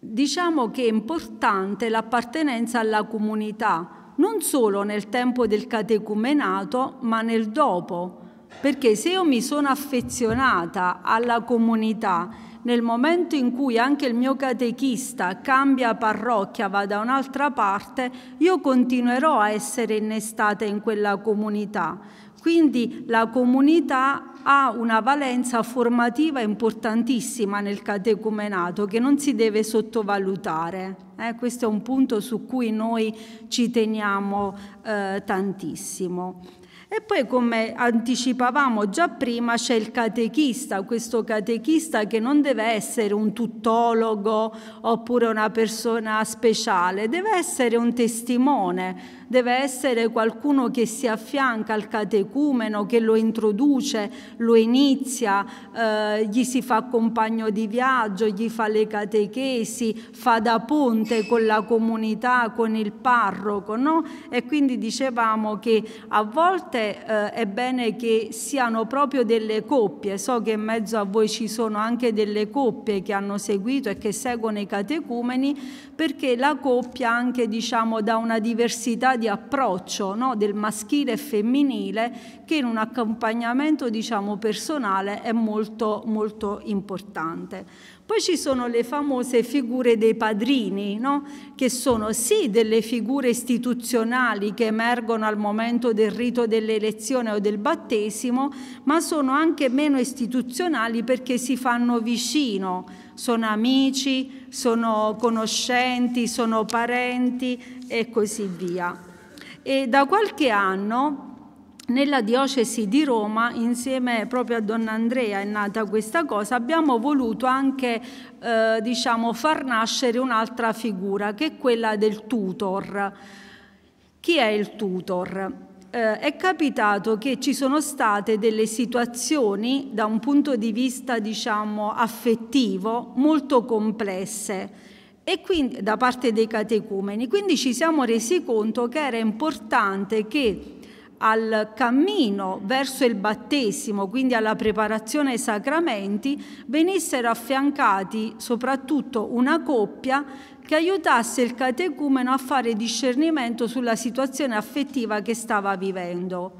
Diciamo che è importante l'appartenenza alla comunità, non solo nel tempo del catecumenato, ma nel dopo, perché se io mi sono affezionata alla comunità, nel momento in cui anche il mio catechista cambia parrocchia, va da un'altra parte, io continuerò a essere innestata in quella comunità. Quindi la comunità ha una valenza formativa importantissima nel catecumenato che non si deve sottovalutare. Eh, questo è un punto su cui noi ci teniamo eh, tantissimo. E poi, come anticipavamo già prima, c'è il catechista, questo catechista che non deve essere un tuttologo oppure una persona speciale, deve essere un testimone, deve essere qualcuno che si affianca al catecumeno, che lo introduce, lo inizia, eh, gli si fa compagno di viaggio, gli fa le catechesi, fa da ponte con la comunità, con il parroco. No? E quindi dicevamo che a volte eh, è bene che siano proprio delle coppie, so che in mezzo a voi ci sono anche delle coppie che hanno seguito e che seguono i catecumeni, perché la coppia anche diciamo da una diversità di approccio no, del maschile e femminile che in un accompagnamento diciamo, personale è molto, molto importante. Poi ci sono le famose figure dei padrini, no? che sono sì delle figure istituzionali che emergono al momento del rito dell'elezione o del battesimo, ma sono anche meno istituzionali perché si fanno vicino, sono amici, sono conoscenti, sono parenti e così via e da qualche anno nella diocesi di Roma, insieme proprio a Don Andrea, è nata questa cosa, abbiamo voluto anche eh, diciamo, far nascere un'altra figura, che è quella del tutor. Chi è il tutor? Eh, è capitato che ci sono state delle situazioni da un punto di vista diciamo, affettivo molto complesse e quindi, da parte dei catecumeni. Quindi ci siamo resi conto che era importante che al cammino verso il battesimo, quindi alla preparazione ai sacramenti, venissero affiancati soprattutto una coppia che aiutasse il catecumeno a fare discernimento sulla situazione affettiva che stava vivendo.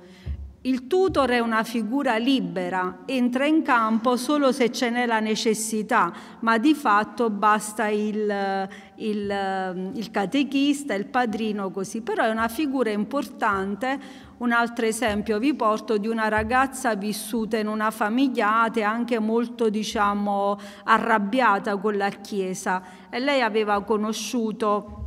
Il tutor è una figura libera, entra in campo solo se ce n'è la necessità, ma di fatto basta il, il, il catechista, il padrino così, però è una figura importante. Un altro esempio vi porto di una ragazza vissuta in una famiglia atea, anche molto diciamo arrabbiata con la Chiesa e lei aveva conosciuto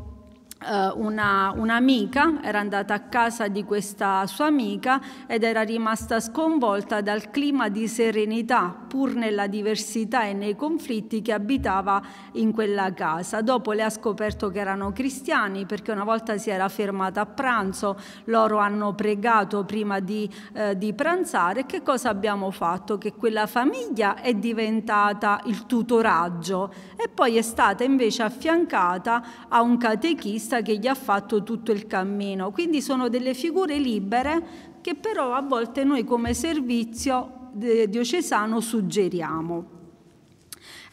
eh, una, un'amica, era andata a casa di questa sua amica ed era rimasta sconvolta dal clima di serenità, pur nella diversità e nei conflitti che abitava in quella casa. Dopo le ha scoperto che erano cristiani perché una volta si era fermata a pranzo, loro hanno pregato prima di, eh, di pranzare. Che cosa abbiamo fatto? Che quella famiglia è diventata il tutoraggio e poi è stata invece affiancata a un catechista regista che gli ha fatto tutto il cammino. Quindi sono delle figure libere che però a volte noi come servizio eh, diocesano suggeriamo.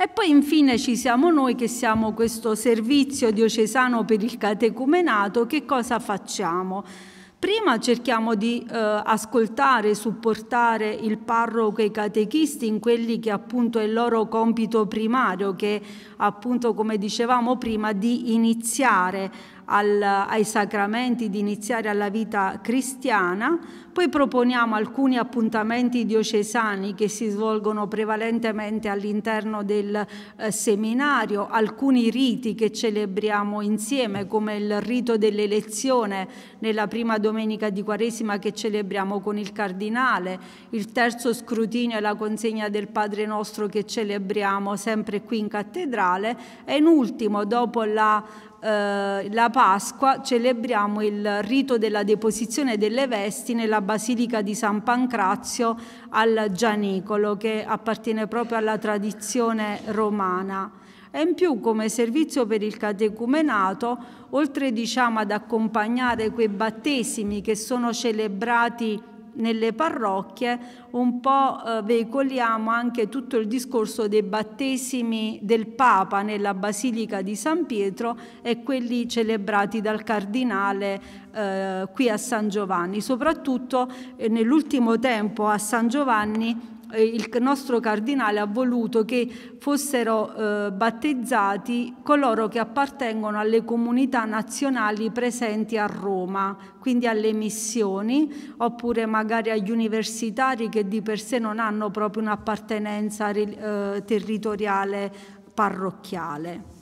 E poi infine ci siamo noi che siamo questo servizio diocesano per il catecumenato, che cosa facciamo? Prima cerchiamo di eh, ascoltare supportare il parroco e i catechisti in quelli che appunto è il loro compito primario, che appunto come dicevamo prima di iniziare al, ai sacramenti, di iniziare alla vita cristiana. Poi proponiamo alcuni appuntamenti diocesani che si svolgono prevalentemente all'interno del eh, seminario, alcuni riti che celebriamo insieme, come il rito dell'elezione nella prima domenica di Quaresima che celebriamo con il Cardinale, il terzo scrutinio e la consegna del Padre Nostro che celebriamo sempre qui in cattedrale e in ultimo, dopo la eh, la Pasqua celebriamo il rito della deposizione delle vesti nella Basilica di San Pancrazio al Gianicolo, che appartiene proprio alla tradizione romana. E in più come servizio per il catecumenato, oltre diciamo, ad accompagnare quei battesimi che sono celebrati nelle parrocchie un po' eh, veicoliamo anche tutto il discorso dei battesimi del Papa nella Basilica di San Pietro e quelli celebrati dal Cardinale eh, qui a San Giovanni. Soprattutto eh, nell'ultimo tempo a San Giovanni eh, il nostro cardinale ha voluto che fossero eh, battezzati coloro che appartengono alle comunità nazionali presenti a Roma, quindi alle missioni, oppure magari agli universitari che di per sé non hanno proprio un'appartenenza eh, territoriale parrocchiale.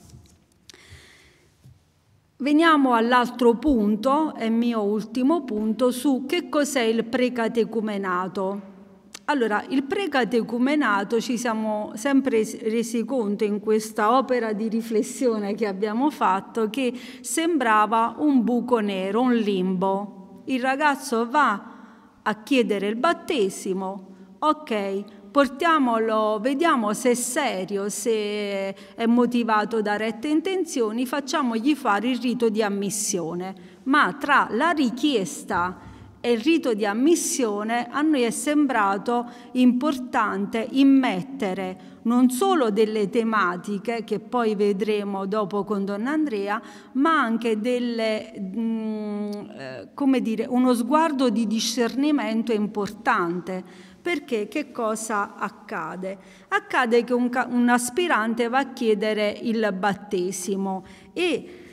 Veniamo all'altro punto, è mio ultimo punto, su che cos'è il precatecumenato. Allora, il precatecumenato ci siamo sempre resi conto in questa opera di riflessione che abbiamo fatto che sembrava un buco nero, un limbo. Il ragazzo va a chiedere il battesimo, ok, portiamolo, vediamo se è serio, se è motivato da rette intenzioni, facciamogli fare il rito di ammissione. Ma tra la richiesta e il rito di ammissione a noi è sembrato importante immettere non solo delle tematiche che poi vedremo dopo con Donna Andrea, ma anche delle, mh, mm, eh, come dire, uno sguardo di discernimento importante. Perché che cosa accade? Accade che un, un aspirante va a chiedere il battesimo e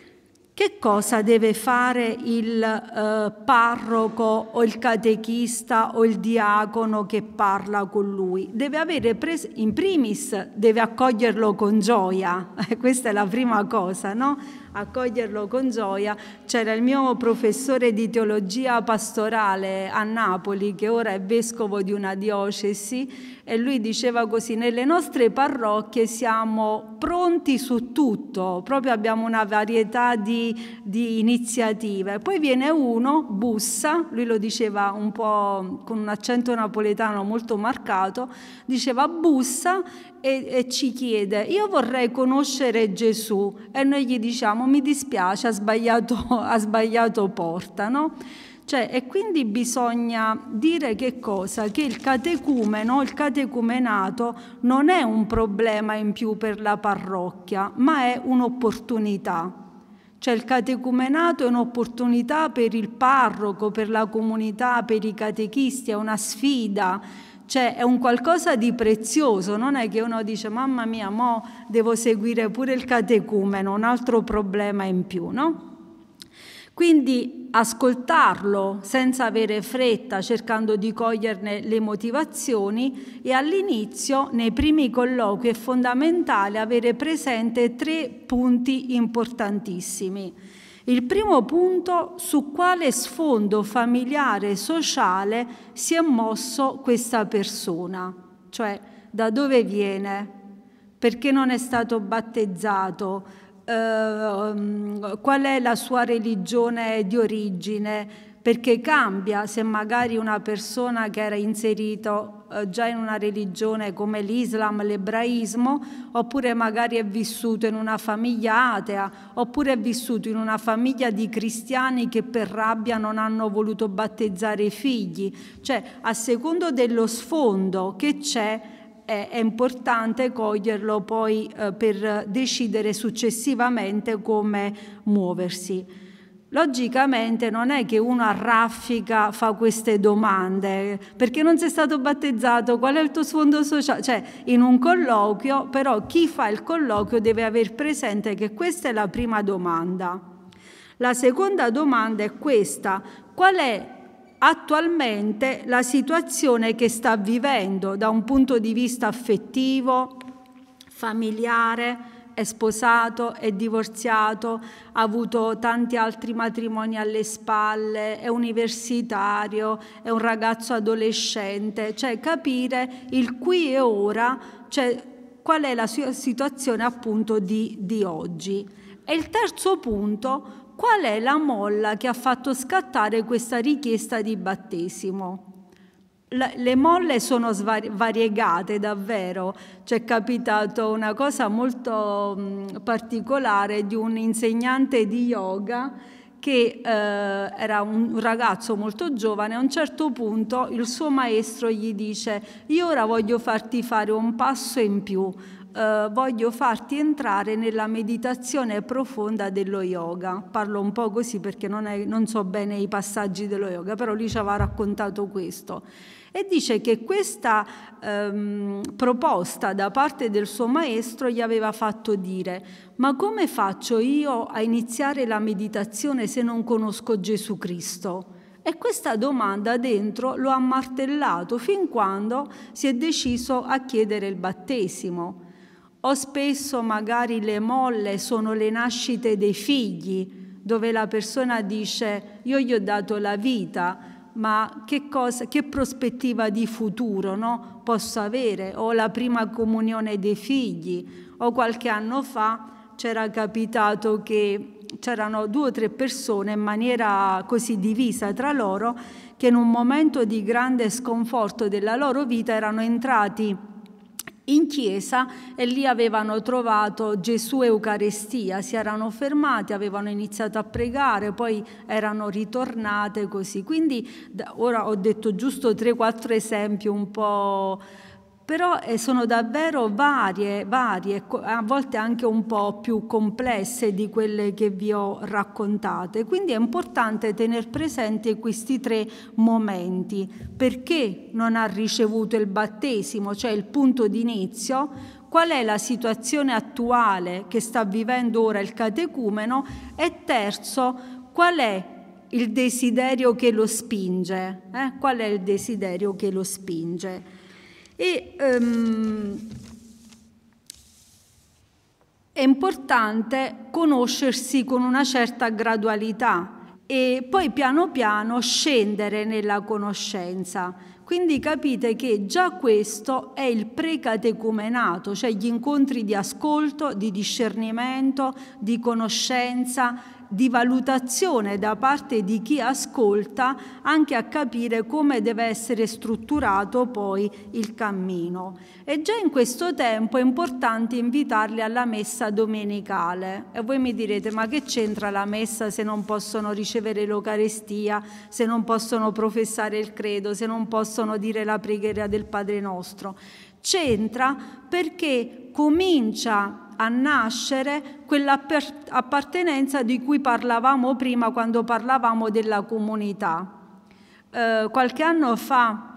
che cosa deve fare il eh, parroco o il catechista o il diacono che parla con lui? Deve avere preso, in primis deve accoglierlo con gioia, questa è la prima cosa, no? accoglierlo con gioia. C'era il mio professore di teologia pastorale a Napoli, che ora è vescovo di una diocesi, e lui diceva così, nelle nostre parrocchie siamo pronti su tutto, proprio abbiamo una varietà di, di iniziative. Poi viene uno, bussa, lui lo diceva un po' con un accento napoletano molto marcato, diceva bussa e, e ci chiede, io vorrei conoscere Gesù e noi gli diciamo, mi dispiace, ha sbagliato, ha sbagliato porta, no? Cioè, e quindi bisogna dire che cosa? Che il catecumeno, il catecumenato non è un problema in più per la parrocchia, ma è un'opportunità. Cioè il catecumenato è un'opportunità per il parroco, per la comunità, per i catechisti, è una sfida cioè è un qualcosa di prezioso, non è che uno dice mamma mia, mo devo seguire pure il catecumeno, un altro problema in più, no? Quindi ascoltarlo senza avere fretta, cercando di coglierne le motivazioni e all'inizio, nei primi colloqui, è fondamentale avere presente tre punti importantissimi. Il primo punto su quale sfondo familiare e sociale si è mosso questa persona, cioè da dove viene, perché non è stato battezzato, eh, qual è la sua religione di origine, perché cambia se magari una persona che era inserito eh, già in una religione come l'Islam, l'ebraismo, oppure magari è vissuto in una famiglia atea, oppure è vissuto in una famiglia di cristiani che per rabbia non hanno voluto battezzare i figli. Cioè, a secondo dello sfondo che c'è, è, importante coglierlo poi eh, per decidere successivamente come muoversi. Logicamente non è che uno a raffica fa queste domande, perché non sei stato battezzato, qual è il tuo sfondo sociale? Cioè, in un colloquio, però chi fa il colloquio deve aver presente che questa è la prima domanda. La seconda domanda è questa, qual è attualmente la situazione che sta vivendo da un punto di vista affettivo, familiare, è sposato, è divorziato, ha avuto tanti altri matrimoni alle spalle, è universitario, è un ragazzo adolescente, cioè capire il qui e ora, cioè qual è la sua situazione appunto di, di oggi. E il terzo punto, qual è la molla che ha fatto scattare questa richiesta di battesimo? le molle sono variegate davvero, ci è capitato una cosa molto particolare di un insegnante di yoga che eh, era un ragazzo molto giovane, a un certo punto il suo maestro gli dice io ora voglio farti fare un passo in più, eh, voglio farti entrare nella meditazione profonda dello yoga. Parlo un po' così perché non, è, non so bene i passaggi dello yoga, però lui ci aveva raccontato questo e dice che questa ehm, proposta da parte del suo maestro gli aveva fatto dire ma come faccio io a iniziare la meditazione se non conosco Gesù Cristo? E questa domanda dentro lo ha martellato fin quando si è deciso a chiedere il battesimo. O spesso magari le molle sono le nascite dei figli, dove la persona dice io gli ho dato la vita, ma che, cosa, che prospettiva di futuro no? posso avere? Ho la prima comunione dei figli, o qualche anno fa c'era capitato che c'erano due o tre persone in maniera così divisa tra loro che in un momento di grande sconforto della loro vita erano entrati in chiesa e lì avevano trovato Gesù e Eucaristia, si erano fermati, avevano iniziato a pregare, poi erano ritornate così. Quindi ora ho detto giusto 3-4 esempi un po' però eh, sono davvero varie, varie, a volte anche un po' più complesse di quelle che vi ho raccontate. Quindi è importante tenere presenti questi tre momenti. Perché non ha ricevuto il battesimo, cioè il punto d'inizio? Qual è la situazione attuale che sta vivendo ora il catecumeno? E terzo, qual è il desiderio che lo spinge? Eh? Qual è il desiderio che lo spinge? E, um, è importante conoscersi con una certa gradualità e poi piano piano scendere nella conoscenza. Quindi capite che già questo è il precatecumenato, cioè gli incontri di ascolto, di discernimento, di conoscenza di valutazione da parte di chi ascolta anche a capire come deve essere strutturato poi il cammino. E già in questo tempo è importante invitarli alla messa domenicale. E voi mi direte ma che c'entra la messa se non possono ricevere l'Eucarestia, se non possono professare il credo, se non possono dire la preghiera del Padre nostro? C'entra perché comincia a nascere quell'appartenenza di cui parlavamo prima quando parlavamo della comunità. Eh, qualche anno fa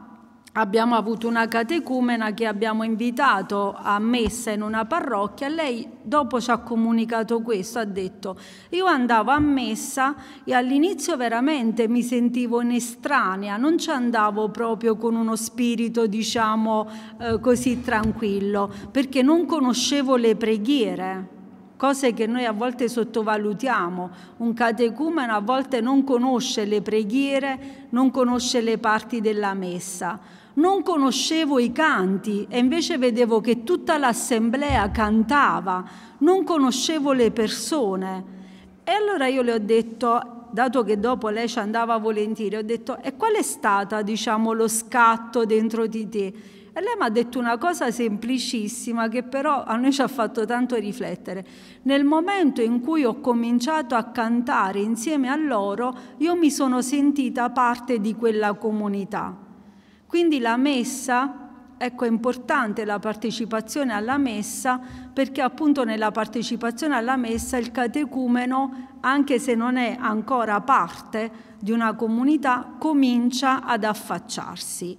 abbiamo avuto una catecumena che abbiamo invitato a messa in una parrocchia lei dopo ci ha comunicato questo, ha detto io andavo a messa e all'inizio veramente mi sentivo in estranea, non ci andavo proprio con uno spirito diciamo eh, così tranquillo perché non conoscevo le preghiere cose che noi a volte sottovalutiamo. Un catecumeno a volte non conosce le preghiere, non conosce le parti della messa non conoscevo i canti e invece vedevo che tutta l'assemblea cantava, non conoscevo le persone. E allora io le ho detto, dato che dopo lei ci andava volentieri, ho detto, e qual è stato, diciamo, lo scatto dentro di te? E lei mi ha detto una cosa semplicissima che però a noi ci ha fatto tanto riflettere. Nel momento in cui ho cominciato a cantare insieme a loro, io mi sono sentita parte di quella comunità. Quindi la messa, ecco è importante la partecipazione alla messa perché appunto nella partecipazione alla messa il catecumeno, anche se non è ancora parte di una comunità, comincia ad affacciarsi.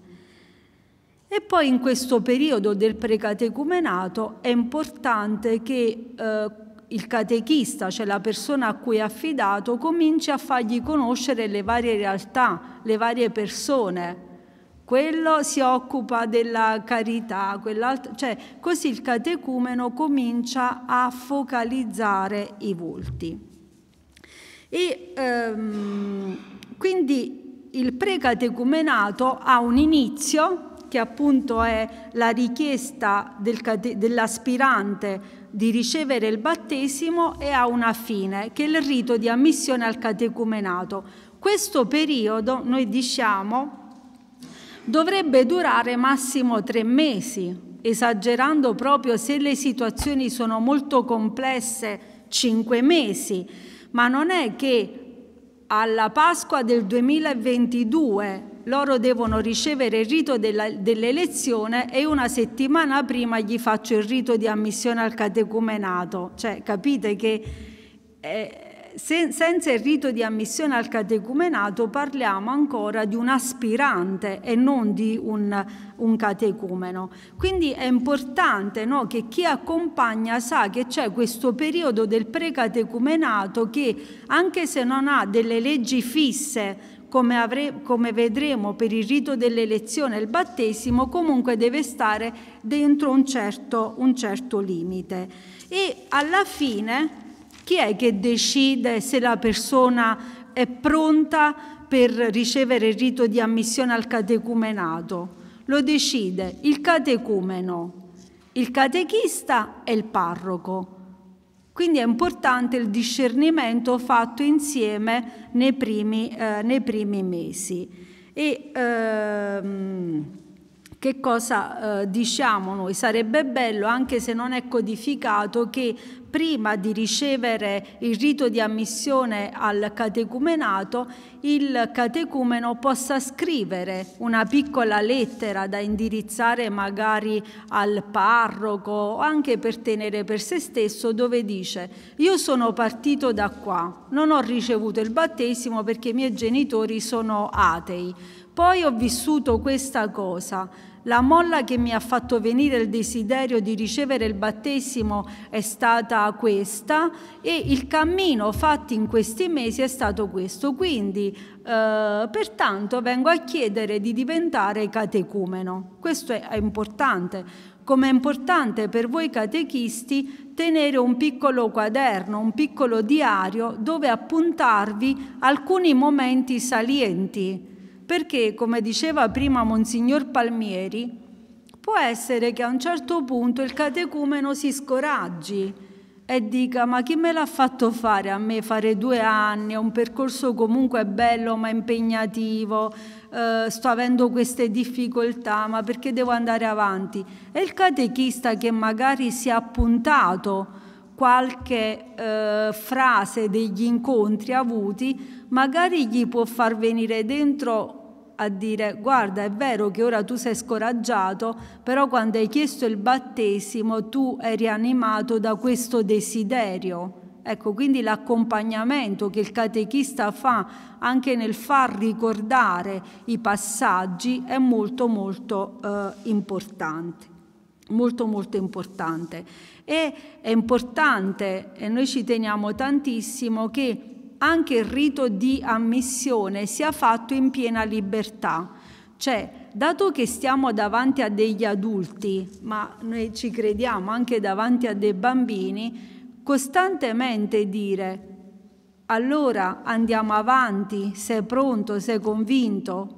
E poi in questo periodo del precatecumenato è importante che eh, il catechista, cioè la persona a cui è affidato, cominci a fargli conoscere le varie realtà, le varie persone, quello si occupa della carità, quell'altro, cioè così il catecumeno comincia a focalizzare i volti. E ehm, quindi il precatecumenato ha un inizio che appunto è la richiesta del cate- dell'aspirante di ricevere il battesimo e ha una fine, che è il rito di ammissione al catecumenato. Questo periodo, noi diciamo, dovrebbe durare massimo tre mesi, esagerando proprio se le situazioni sono molto complesse, cinque mesi, ma non è che alla Pasqua del 2022 loro devono ricevere il rito dell'elezione e una settimana prima gli faccio il rito di ammissione al catecumenato. Cioè, capite che... È, eh, se, senza il rito di ammissione al catecumenato parliamo ancora di un aspirante e non di un, un catecumeno. Quindi è importante no, che chi accompagna sa che c'è questo periodo del precatecumenato che anche se non ha delle leggi fisse come, avre, come, vedremo per il rito dell'elezione e il battesimo, comunque deve stare dentro un certo, un certo limite. E alla fine chi è che decide se la persona è pronta per ricevere il rito di ammissione al catecumenato? Lo decide il catecumeno, il catechista e il parroco. Quindi è importante il discernimento fatto insieme nei primi, eh, nei primi mesi. E, ehm, che cosa eh, diciamo noi? Sarebbe bello, anche se non è codificato, che prima di ricevere il rito di ammissione al catecumenato, il catecumeno possa scrivere una piccola lettera da indirizzare magari al parroco o anche per tenere per se stesso, dove dice io sono partito da qua, non ho ricevuto il battesimo perché i miei genitori sono atei poi ho vissuto questa cosa. La molla che mi ha fatto venire il desiderio di ricevere il battesimo è stata questa e il cammino fatto in questi mesi è stato questo. Quindi, eh, pertanto, vengo a chiedere di diventare catecumeno. Questo è importante come è importante per voi catechisti tenere un piccolo quaderno, un piccolo diario dove appuntarvi alcuni momenti salienti perché, come diceva prima Monsignor Palmieri, può essere che a un certo punto il catecumeno si scoraggi e dica ma chi me l'ha fatto fare a me fare due anni, è un percorso comunque bello ma impegnativo, eh, sto avendo queste difficoltà, ma perché devo andare avanti? E il catechista che magari si è appuntato qualche eh, frase degli incontri avuti, magari gli può far venire dentro a dire guarda è vero che ora tu sei scoraggiato, però quando hai chiesto il battesimo tu eri animato da questo desiderio. Ecco, quindi l'accompagnamento che il catechista fa anche nel far ricordare i passaggi è molto molto eh, importante. Molto molto importante. E è importante, e noi ci teniamo tantissimo, che anche il rito di ammissione sia fatto in piena libertà. Cioè, dato che stiamo davanti a degli adulti, ma noi ci crediamo anche davanti a dei bambini, costantemente dire allora andiamo avanti, sei pronto, sei convinto,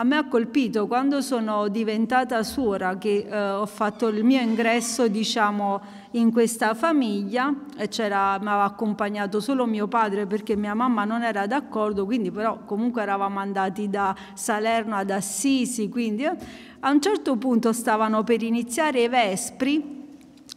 a me ha colpito quando sono diventata suora, che eh, ho fatto il mio ingresso, diciamo, in questa famiglia, e mi aveva accompagnato solo mio padre perché mia mamma non era d'accordo, quindi però comunque eravamo andati da Salerno ad Assisi, quindi eh, a un certo punto stavano per iniziare i Vespri,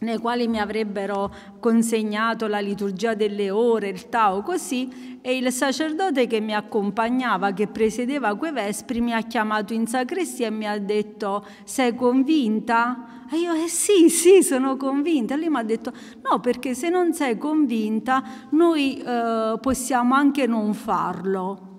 nei quali mi avrebbero consegnato la liturgia delle ore, il Tao, così, e il sacerdote che mi accompagnava, che presiedeva quei vespri, mi ha chiamato in sacrestia e mi ha detto sei convinta? E io eh sì, sì, sono convinta. E lui mi ha detto no, perché se non sei convinta noi eh, possiamo anche non farlo.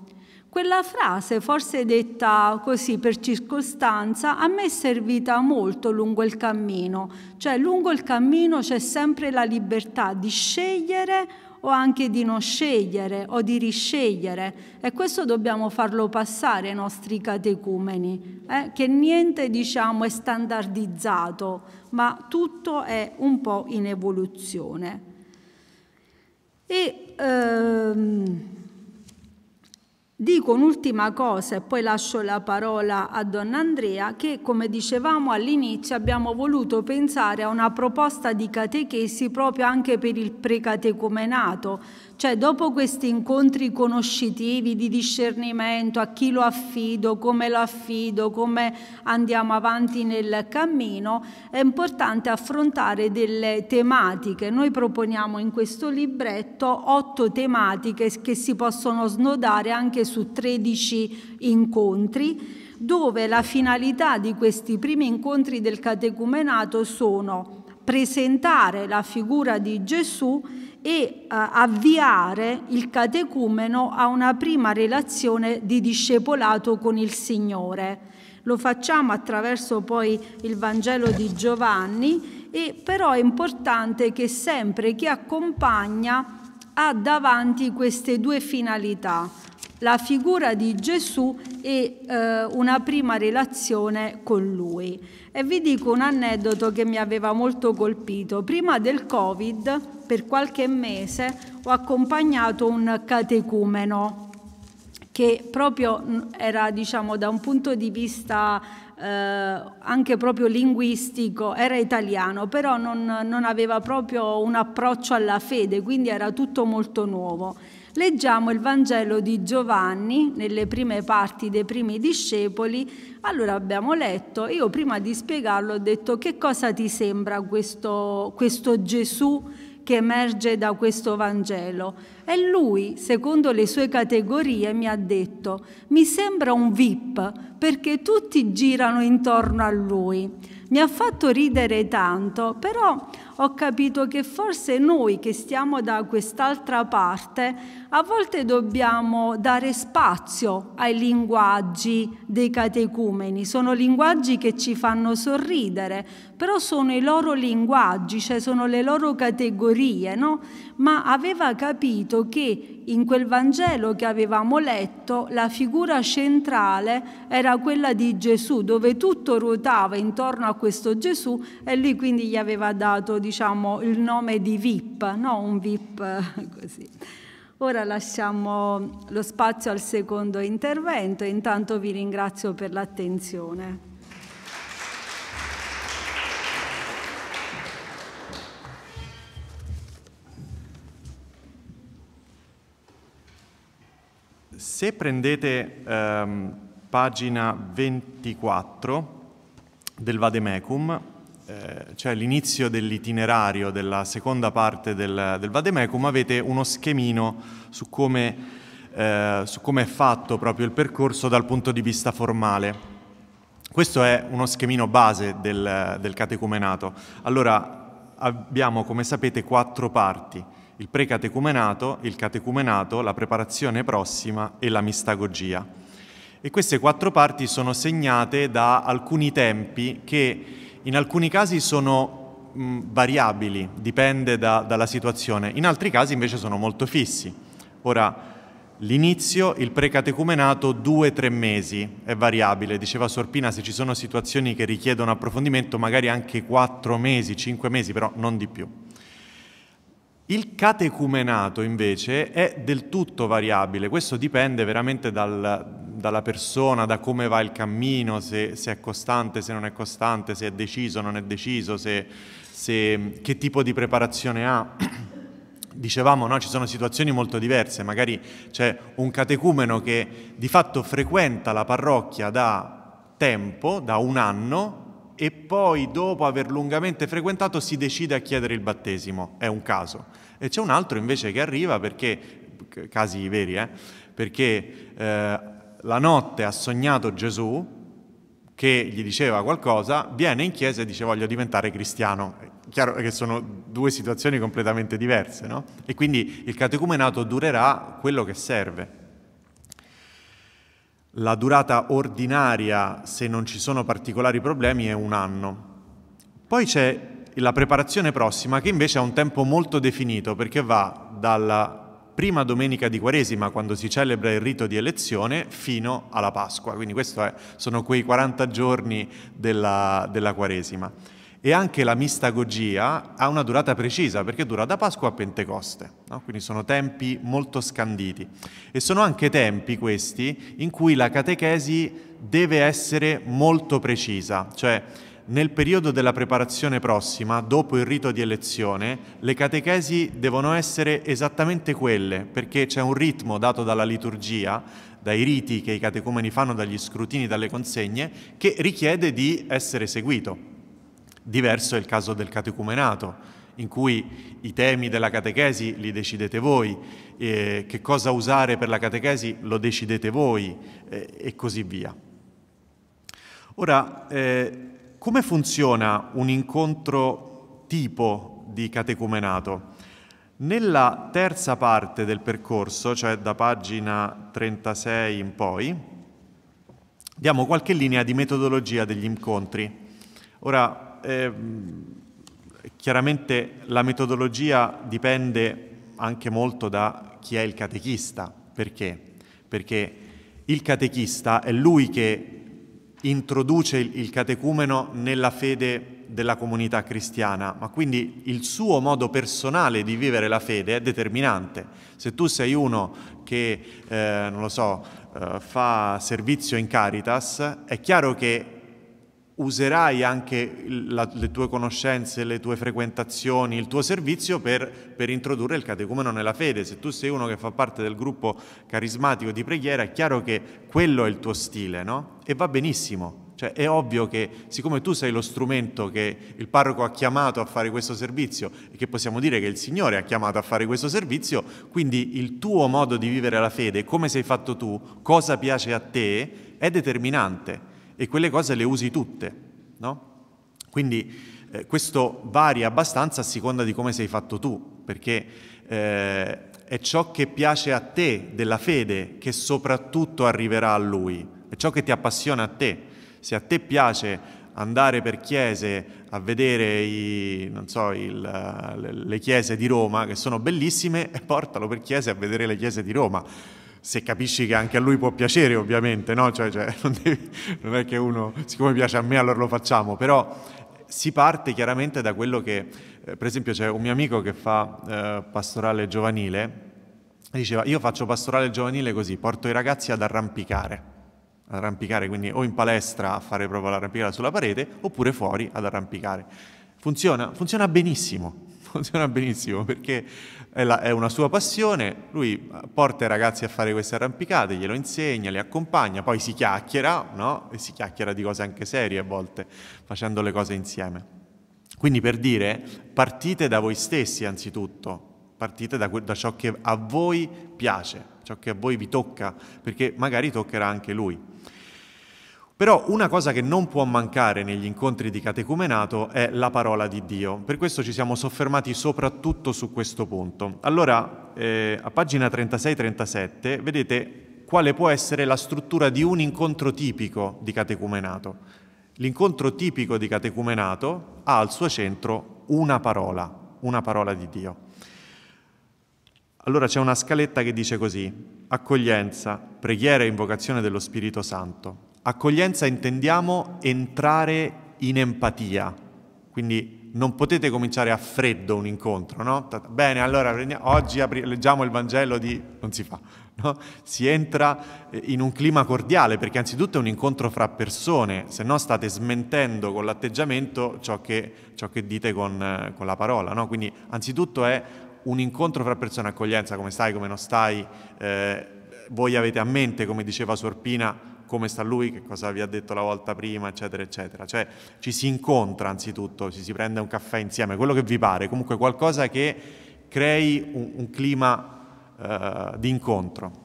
Quella frase, forse detta così per circostanza, a me è servita molto lungo il cammino, cioè lungo il cammino c'è sempre la libertà di scegliere o anche di non scegliere o di riscegliere e questo dobbiamo farlo passare ai nostri catecumeni, eh? che niente diciamo è standardizzato, ma tutto è un po' in evoluzione. E, ehm, Dico un'ultima cosa e poi lascio la parola a Donna Andrea che come dicevamo all'inizio abbiamo voluto pensare a una proposta di catechesi proprio anche per il precatecumenato, cioè, dopo questi incontri conoscitivi di discernimento, a chi lo affido, come lo affido, come andiamo avanti nel cammino, è importante affrontare delle tematiche. Noi proponiamo in questo libretto otto tematiche che si possono snodare anche su 13 incontri dove la finalità di questi primi incontri del catecumenato sono presentare la figura di Gesù e eh, avviare il catecumeno a una prima relazione di discepolato con il Signore. Lo facciamo attraverso poi il Vangelo di Giovanni e però è importante che sempre chi accompagna ha davanti queste due finalità, la figura di Gesù e eh, una prima relazione con lui e vi dico un aneddoto che mi aveva molto colpito. Prima del Covid, per qualche mese, ho accompagnato un catecumeno che proprio era, diciamo, da un punto di vista eh, anche proprio linguistico, era italiano, però non, non aveva proprio un approccio alla fede, quindi era tutto molto nuovo. Leggiamo il Vangelo di Giovanni nelle prime parti dei primi discepoli. Allora abbiamo letto, io prima di spiegarlo ho detto che cosa ti sembra questo, questo Gesù che emerge da questo Vangelo. E lui, secondo le sue categorie, mi ha detto, mi sembra un VIP perché tutti girano intorno a lui. Mi ha fatto ridere tanto, però ho capito che forse noi che stiamo da quest'altra parte a volte dobbiamo dare spazio ai linguaggi dei catecumeni. Sono linguaggi che ci fanno sorridere, però sono i loro linguaggi, cioè sono le loro categorie, no? Ma aveva capito che in quel Vangelo che avevamo letto, la figura centrale era quella di Gesù, dove tutto ruotava intorno a questo Gesù e lì quindi gli aveva dato diciamo, il nome di VIP, no? un VIP eh, così. Ora lasciamo lo spazio al secondo intervento e intanto vi ringrazio per l'attenzione. Se prendete ehm, pagina 24 del Vademecum, eh, cioè l'inizio dell'itinerario della seconda parte del, del, Vademecum, avete uno schemino su come, eh, su come è fatto proprio il percorso dal punto di vista formale. Questo è uno schemino base del, del catecumenato. Allora, abbiamo, come sapete, quattro parti il precatecumenato, il catecumenato, la preparazione prossima e la mistagogia. E queste quattro parti sono segnate da alcuni tempi che in alcuni casi sono mh, variabili, dipende da, dalla situazione, in altri casi invece sono molto fissi. Ora, L'inizio, il precatecumenato, due o tre mesi, è variabile. Diceva Sorpina, se ci sono situazioni che richiedono approfondimento, magari anche quattro mesi, cinque mesi, però non di più. Il catecumenato invece è del tutto variabile, questo dipende veramente dal, dalla persona, da come va il cammino, se, se, è costante, se non è costante, se è deciso, non è deciso, se, se, che tipo di preparazione ha. Dicevamo, no, ci sono situazioni molto diverse, magari c'è un catecumeno che di fatto frequenta la parrocchia da tempo, da un anno, e poi dopo aver lungamente frequentato si decide a chiedere il battesimo, è un caso. E c'è un altro invece che arriva perché, casi veri, eh, perché eh, la notte ha sognato Gesù che gli diceva qualcosa, viene in chiesa e dice voglio diventare cristiano. chiaro che sono due situazioni completamente diverse, no? E quindi il catecumenato durerà quello che serve. La durata ordinaria, se non ci sono particolari problemi, è un anno. Poi c'è la preparazione prossima che invece ha un tempo molto definito perché va dalla prima domenica di Quaresima, quando si celebra il rito di elezione, fino alla Pasqua. Quindi questi sono quei 40 giorni della, della Quaresima e anche la mistagogia ha una durata precisa perché dura da Pasqua a Pentecoste, no? quindi sono tempi molto scanditi e sono anche tempi questi in cui la catechesi deve essere molto precisa, cioè nel periodo della preparazione prossima, dopo il rito di elezione, le catechesi devono essere esattamente quelle, perché c'è un ritmo dato dalla liturgia, dai riti che i catecumeni fanno, dagli scrutini, dalle consegne, che richiede di essere seguito. Diverso è il caso del catecumenato, in cui i temi della catechesi li decidete voi, eh, che cosa usare per la catechesi lo decidete voi eh, e così via. Ora, eh, come funziona un incontro tipo di catecumenato? Nella terza parte del percorso, cioè da pagina 36 in poi, diamo qualche linea di metodologia degli incontri. Ora Ehm, chiaramente la metodologia dipende anche molto da chi è il catechista. Perché? Perché il catechista è lui che introduce il catecumeno nella fede della comunità cristiana, ma quindi il suo modo personale di vivere la fede è determinante. Se tu sei uno che, eh, non lo so, eh, fa servizio in Caritas, è chiaro che userai anche la, le tue conoscenze, le tue frequentazioni, il tuo servizio per, per, introdurre il catecumeno nella fede. Se tu sei uno che fa parte del gruppo carismatico di preghiera, è chiaro che quello è il tuo stile, no? E va benissimo. Cioè, è ovvio che siccome tu sei lo strumento che il parroco ha chiamato a fare questo servizio e che possiamo dire che il Signore ha chiamato a fare questo servizio, quindi il tuo modo di vivere la fede, come sei fatto tu, cosa piace a te, è determinante e quelle cose le usi tutte, no? Quindi eh, questo varia abbastanza a seconda di come sei fatto tu, perché eh, è ciò che piace a te della fede che soprattutto arriverà a lui, è ciò che ti appassiona a te. Se a te piace andare per chiese a vedere i, so, il, le chiese di Roma, che sono bellissime, portalo per chiese a vedere le chiese di Roma se capisci che anche a lui può piacere ovviamente, no? cioè, cioè, non, devi, non, è che uno, siccome piace a me allora lo facciamo, però si parte chiaramente da quello che, eh, per esempio c'è un mio amico che fa eh, pastorale giovanile, e diceva io faccio pastorale giovanile così, porto i ragazzi ad arrampicare, arrampicare quindi o in palestra a fare proprio l'arrampicata sulla parete oppure fuori ad arrampicare. Funziona, funziona benissimo, funziona benissimo perché è, la, è, una sua passione, lui eh, porta i ragazzi a fare queste arrampicate, glielo insegna, li accompagna, poi si chiacchiera, no? E si chiacchiera di cose anche serie a volte, facendo le cose insieme. Quindi per dire, partite da voi stessi anzitutto, partite da, da ciò che a voi piace, ciò che a voi vi tocca, perché magari toccherà anche lui. Però una cosa che non può mancare negli incontri di catecumenato è la parola di Dio. Per questo ci siamo soffermati soprattutto su questo punto. Allora, eh, a pagina 36-37 vedete quale può essere la struttura di un incontro tipico di catecumenato. L'incontro tipico di catecumenato ha al suo centro una parola, una parola di Dio. Allora c'è una scaletta che dice così, accoglienza, preghiera e invocazione dello Spirito Santo, Accoglienza intendiamo entrare in empatia, quindi non potete cominciare a freddo un incontro, no? Bene, allora oggi apri- leggiamo il Vangelo di... non si fa, no? Si entra eh, in un clima cordiale, perché anzitutto è un incontro fra persone, se no state smentendo con l'atteggiamento ciò che, ciò che dite con, eh, con, la parola, no? Quindi anzitutto è un incontro fra persone, accoglienza, come stai, come non stai, eh, voi avete a mente, come diceva Sorpina, come sta lui, che cosa vi ha detto la volta prima, eccetera, eccetera. Cioè ci si incontra anzitutto, ci si prende un caffè insieme, quello che vi pare, comunque qualcosa che crei un, un clima eh, di incontro.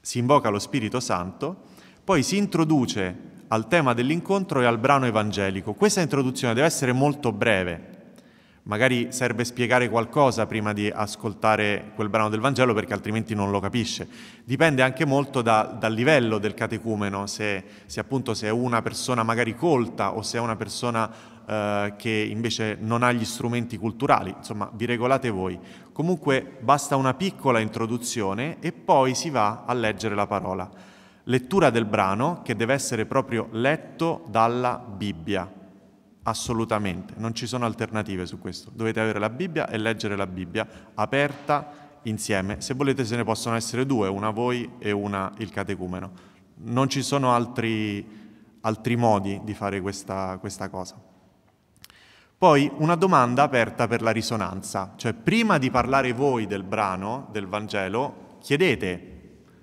Si invoca lo Spirito Santo, poi si introduce al tema dell'incontro e al brano evangelico. Questa introduzione deve essere molto breve, magari serve spiegare qualcosa prima di ascoltare quel brano del Vangelo perché altrimenti non lo capisce. Dipende anche molto da, dal livello del catecumeno, se, se, appunto se è una persona magari colta o se è una persona eh, che invece non ha gli strumenti culturali, insomma vi regolate voi. Comunque basta una piccola introduzione e poi si va a leggere la parola. Lettura del brano che deve essere proprio letto dalla Bibbia, assolutamente, non ci sono alternative su questo. Dovete avere la Bibbia e leggere la Bibbia aperta insieme. Se volete se ne possono essere due, una voi e una il catecumeno. Non ci sono altri, altri modi di fare questa, questa cosa. Poi una domanda aperta per la risonanza, cioè prima di parlare voi del brano, del Vangelo, chiedete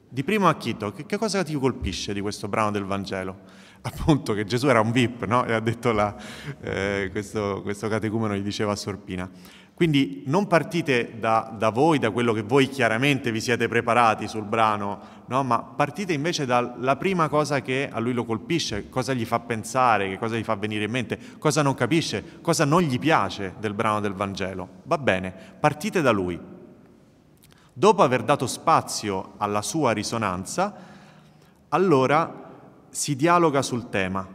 di primo acchito che, che cosa ti colpisce di questo brano del Vangelo appunto che Gesù era un VIP, no? e ha detto la, eh, questo, questo, catecumeno gli diceva a Sorpina. Quindi non partite da, da, voi, da quello che voi chiaramente vi siete preparati sul brano, no? ma partite invece dalla prima cosa che a lui lo colpisce, cosa gli fa pensare, che cosa gli fa venire in mente, cosa non capisce, cosa non gli piace del brano del Vangelo. Va bene, partite da lui. Dopo aver dato spazio alla sua risonanza, allora si dialoga sul tema,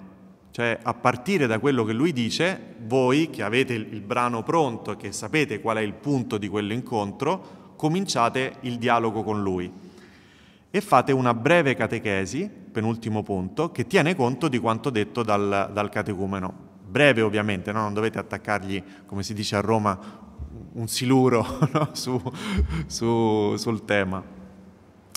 cioè a partire da quello che lui dice, voi che avete il, brano pronto e che sapete qual è il punto di quell'incontro, cominciate il dialogo con lui e fate una breve catechesi, penultimo punto, che tiene conto di quanto detto dal, dal catecumeno. Breve ovviamente, no? non dovete attaccargli, come si dice a Roma, un siluro no? su, su, sul tema.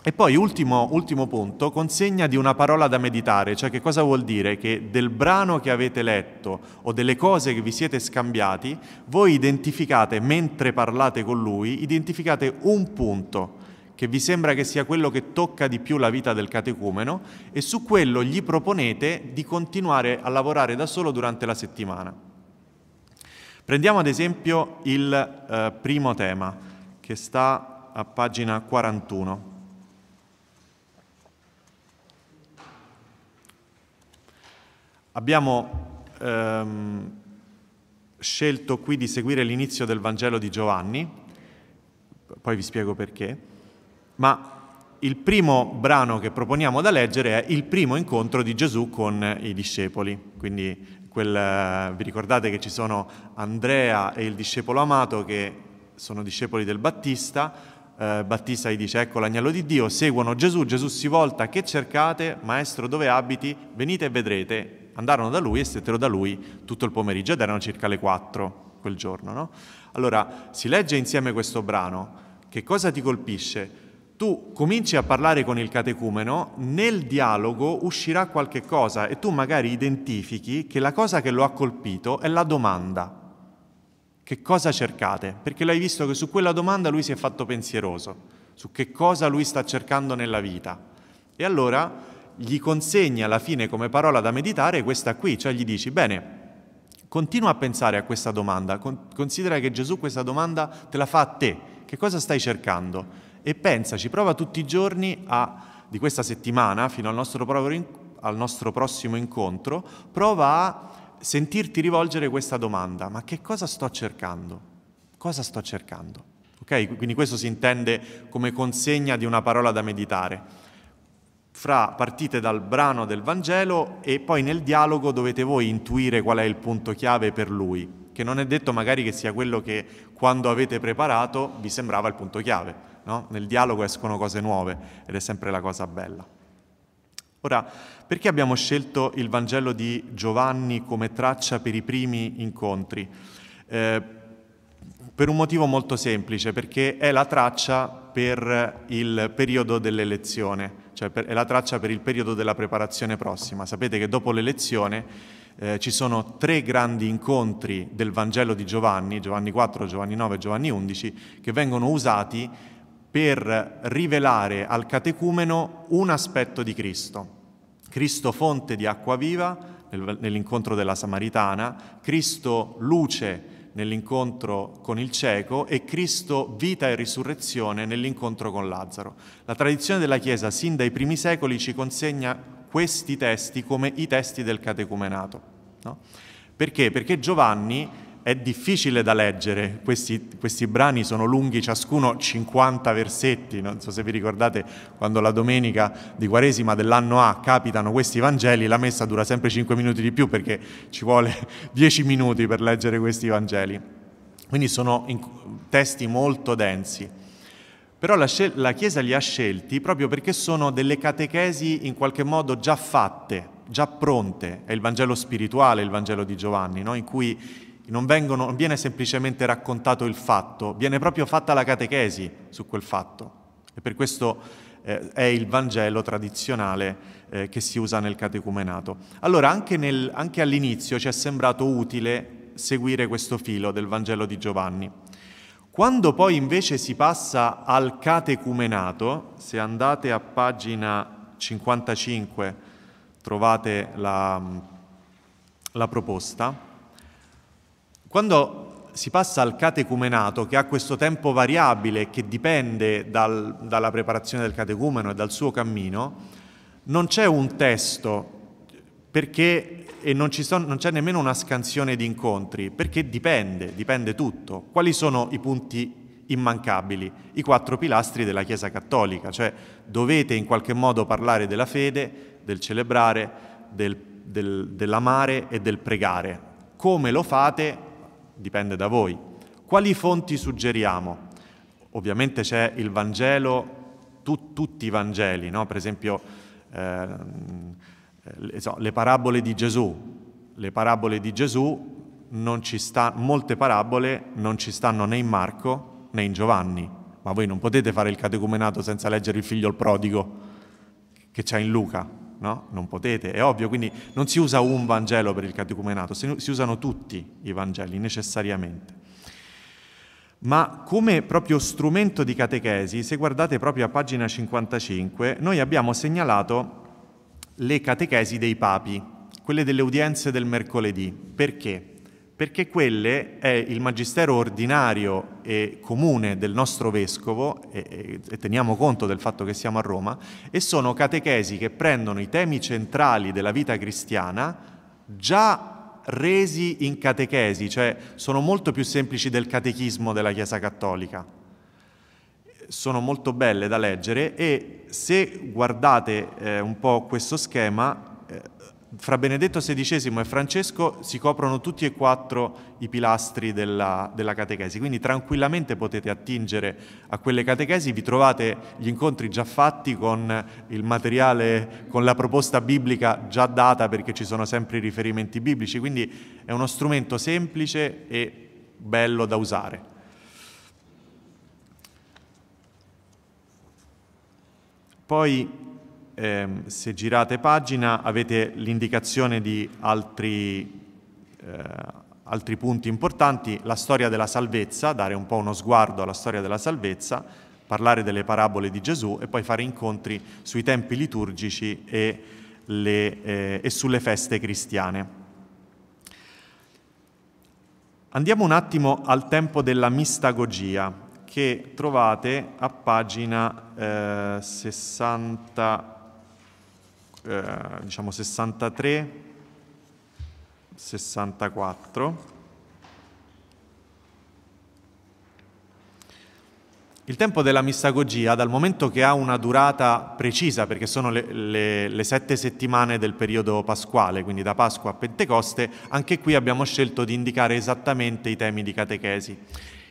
E poi ultimo, ultimo, punto, consegna di una parola da meditare, cioè che cosa vuol dire? Che del brano che avete letto o delle cose che vi siete scambiati, voi identificate, mentre parlate con lui, identificate un punto che vi sembra che sia quello che tocca di più la vita del catecumeno e su quello gli proponete di continuare a lavorare da solo durante la settimana. Prendiamo ad esempio il eh, primo tema che sta a pagina 41. Abbiamo ehm, scelto qui di seguire l'inizio del Vangelo di Giovanni, poi vi spiego perché, ma il primo brano che proponiamo da leggere è il primo incontro di Gesù con i discepoli, quindi quel, vi ricordate che ci sono Andrea e il discepolo amato che sono discepoli del Battista, eh, Battista gli dice ecco l'agnello di Dio, seguono Gesù, Gesù si volta, che cercate? Maestro dove abiti? Venite e vedrete andarono da lui e stettero da lui tutto il pomeriggio ed erano circa le 4 quel giorno. No? Allora si legge insieme questo brano, che cosa ti colpisce? Tu cominci a parlare con il catecumeno, nel dialogo uscirà qualche cosa e tu magari identifichi che la cosa che lo ha colpito è la domanda. Che cosa cercate? Perché l'hai visto che su quella domanda lui si è fatto pensieroso, su che cosa lui sta cercando nella vita. E allora gli consegna alla fine come parola da meditare questa qui, cioè gli dici, bene, continua a pensare a questa domanda, considera che Gesù questa domanda te la fa a te, che cosa stai cercando? E pensaci, prova tutti i giorni a, di questa settimana fino al nostro, al nostro prossimo incontro, prova a sentirti rivolgere questa domanda, ma che cosa sto cercando? Cosa sto cercando? Ok? Quindi questo si intende come consegna di una parola da meditare fra, partite dal brano del Vangelo e poi nel dialogo dovete voi intuire qual è il punto chiave per lui, che non è detto magari che sia quello che quando avete preparato vi sembrava il punto chiave. No? Nel dialogo escono cose nuove ed è sempre la cosa bella. Ora, perché abbiamo scelto il Vangelo di Giovanni come traccia per i primi incontri? Eh, per un motivo molto semplice, perché è la traccia per il periodo dell'elezione cioè per, è la traccia per il periodo della preparazione prossima. Sapete che dopo l'elezione eh, ci sono tre grandi incontri del Vangelo di Giovanni, Giovanni 4, Giovanni 9 e Giovanni 11, che vengono usati per rivelare al catecumeno un aspetto di Cristo. Cristo fonte di acqua viva nell'incontro della Samaritana, Cristo luce nell'incontro con il cieco e Cristo vita e risurrezione nell'incontro con Lazzaro. La tradizione della Chiesa sin dai primi secoli ci consegna questi testi come i testi del catecumenato. No? Perché? Perché Giovanni è difficile da leggere, questi, questi, brani sono lunghi, ciascuno 50 versetti, non so se vi ricordate quando la domenica di Quaresima dell'anno A capitano questi Vangeli, la messa dura sempre 5 minuti di più perché ci vuole 10 minuti per leggere questi Vangeli. Quindi sono in, testi molto densi. Però la, la Chiesa li ha scelti proprio perché sono delle catechesi in qualche modo già fatte, già pronte, è il Vangelo spirituale, il Vangelo di Giovanni, no? in cui non, vengono, non, viene semplicemente raccontato il fatto, viene proprio fatta la catechesi su quel fatto. E per questo eh, è il Vangelo tradizionale eh, che si usa nel catecumenato. Allora, anche, nel, anche all'inizio ci è sembrato utile seguire questo filo del Vangelo di Giovanni. Quando poi invece si passa al catecumenato, se andate a pagina 55 trovate la, la proposta, quando si passa al catecumenato che ha questo tempo variabile che dipende dal, dalla preparazione del catecumeno e dal suo cammino, non c'è un testo perché, e non, so, non c'è nemmeno una scansione di incontri, perché dipende, dipende tutto. Quali sono i punti immancabili, i quattro pilastri della Chiesa Cattolica, cioè dovete in qualche modo parlare della fede, del celebrare, del, del, dell'amare e del pregare. Come lo fate dipende da voi. Quali fonti suggeriamo? Ovviamente c'è il Vangelo, tu, tutti i Vangeli, no? per esempio eh, le, parabole di Gesù. Le parabole di Gesù non ci sta, molte parabole non ci stanno né in Marco né in Giovanni, ma voi non potete fare il catecumenato senza leggere il figlio il prodigo che c'è in Luca, No? Non potete, è ovvio, quindi non si usa un Vangelo per il catecumenato, si usano tutti i Vangeli necessariamente. Ma come proprio strumento di catechesi, se guardate proprio a pagina 55, noi abbiamo segnalato le catechesi dei papi, quelle delle udienze del mercoledì. Perché? perché quelle è il magistero ordinario e comune del nostro vescovo, e, e, e, teniamo conto del fatto che siamo a Roma, e sono catechesi che prendono i temi centrali della vita cristiana già resi in catechesi, cioè sono molto più semplici del catechismo della Chiesa Cattolica. Sono molto belle da leggere e se guardate eh, un po' questo schema fra Benedetto XVI e Francesco si coprono tutti e quattro i pilastri della, della, catechesi, quindi tranquillamente potete attingere a quelle catechesi, vi trovate gli incontri già fatti con il materiale, con la proposta biblica già data perché ci sono sempre i riferimenti biblici, quindi è uno strumento semplice e bello da usare. Poi eh, se girate pagina avete l'indicazione di altri, eh, altri punti importanti, la storia della salvezza, dare un po' uno sguardo alla storia della salvezza, parlare delle parabole di Gesù e poi fare incontri sui tempi liturgici e, le, eh, e sulle feste cristiane. Andiamo un attimo al tempo della mistagogia che trovate a pagina eh, 60. Eh, diciamo 63, 64. Il tempo della mistagogia, dal momento che ha una durata precisa, perché sono le, le, le, sette settimane del periodo pasquale, quindi da Pasqua a Pentecoste, anche qui abbiamo scelto di indicare esattamente i temi di catechesi.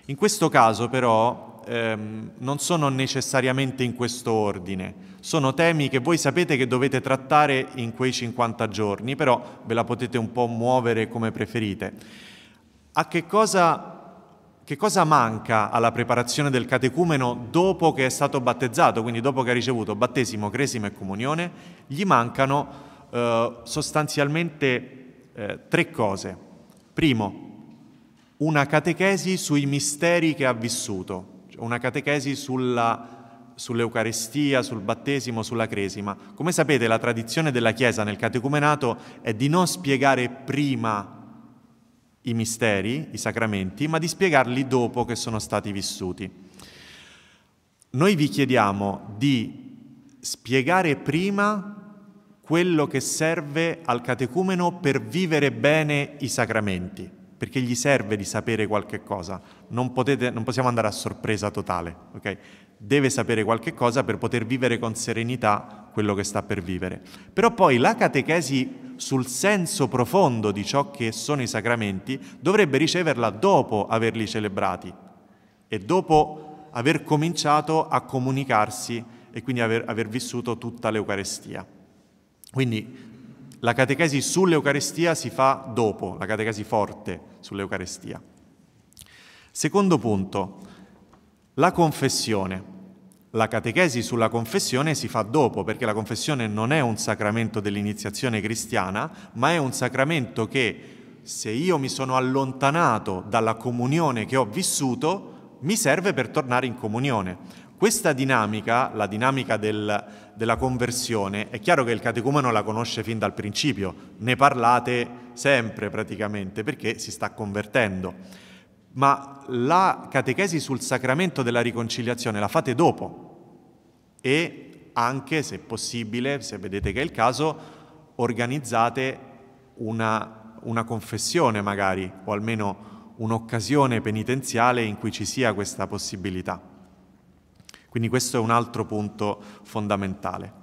In questo caso però ehm, non sono necessariamente in questo ordine, sono temi che voi sapete che dovete trattare in quei 50 giorni, però ve la potete un po' muovere come preferite. A che cosa, che cosa, manca alla preparazione del catecumeno dopo che è stato battezzato, quindi dopo che ha ricevuto battesimo, cresima e comunione? Gli mancano eh, sostanzialmente eh, tre cose. Primo, una catechesi sui misteri che ha vissuto, cioè una catechesi sulla sull'Eucarestia, sul battesimo, sulla cresima. Come sapete la tradizione della Chiesa nel catecumenato è di non spiegare prima i misteri, i sacramenti, ma di spiegarli dopo che sono stati vissuti. Noi vi chiediamo di spiegare prima quello che serve al catecumeno per vivere bene i sacramenti, perché gli serve di sapere qualche cosa, non, potete, non possiamo andare a sorpresa totale. Okay? deve sapere qualche cosa per poter vivere con serenità quello che sta per vivere. Però poi la catechesi sul senso profondo di ciò che sono i sacramenti dovrebbe riceverla dopo averli celebrati e dopo aver cominciato a comunicarsi e quindi aver, aver vissuto tutta l'Eucarestia. Quindi la catechesi sull'Eucarestia si fa dopo, la catechesi forte sull'Eucarestia. Secondo punto, la confessione. La catechesi sulla confessione si fa dopo, perché la confessione non è un sacramento dell'iniziazione cristiana, ma è un sacramento che se io mi sono allontanato dalla comunione che ho vissuto, mi serve per tornare in comunione. Questa dinamica, la dinamica del, della conversione, è chiaro che il catecumeno la conosce fin dal principio, ne parlate sempre praticamente perché si sta convertendo ma la catechesi sul sacramento della riconciliazione la fate dopo e anche, se possibile, se vedete che è il caso, organizzate una, una confessione magari, o almeno un'occasione penitenziale in cui ci sia questa possibilità. Quindi questo è un altro punto fondamentale.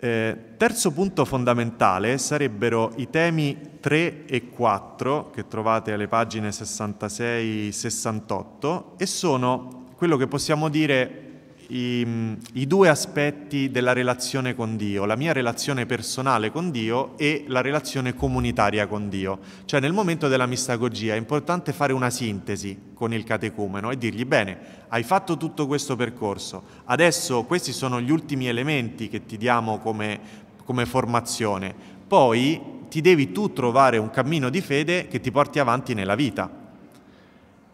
Eh, terzo punto fondamentale sarebbero i temi 3 e 4 che trovate alle pagine 66-68 e sono quello che possiamo dire i, mm, i, due aspetti della relazione con Dio, la mia relazione personale con Dio e la relazione comunitaria con Dio. Cioè nel momento della mistagogia è importante fare una sintesi con il catecumeno e dirgli bene, hai fatto tutto questo percorso, adesso questi sono gli ultimi elementi che ti diamo come, come formazione, poi ti devi tu trovare un cammino di fede che ti porti avanti nella vita.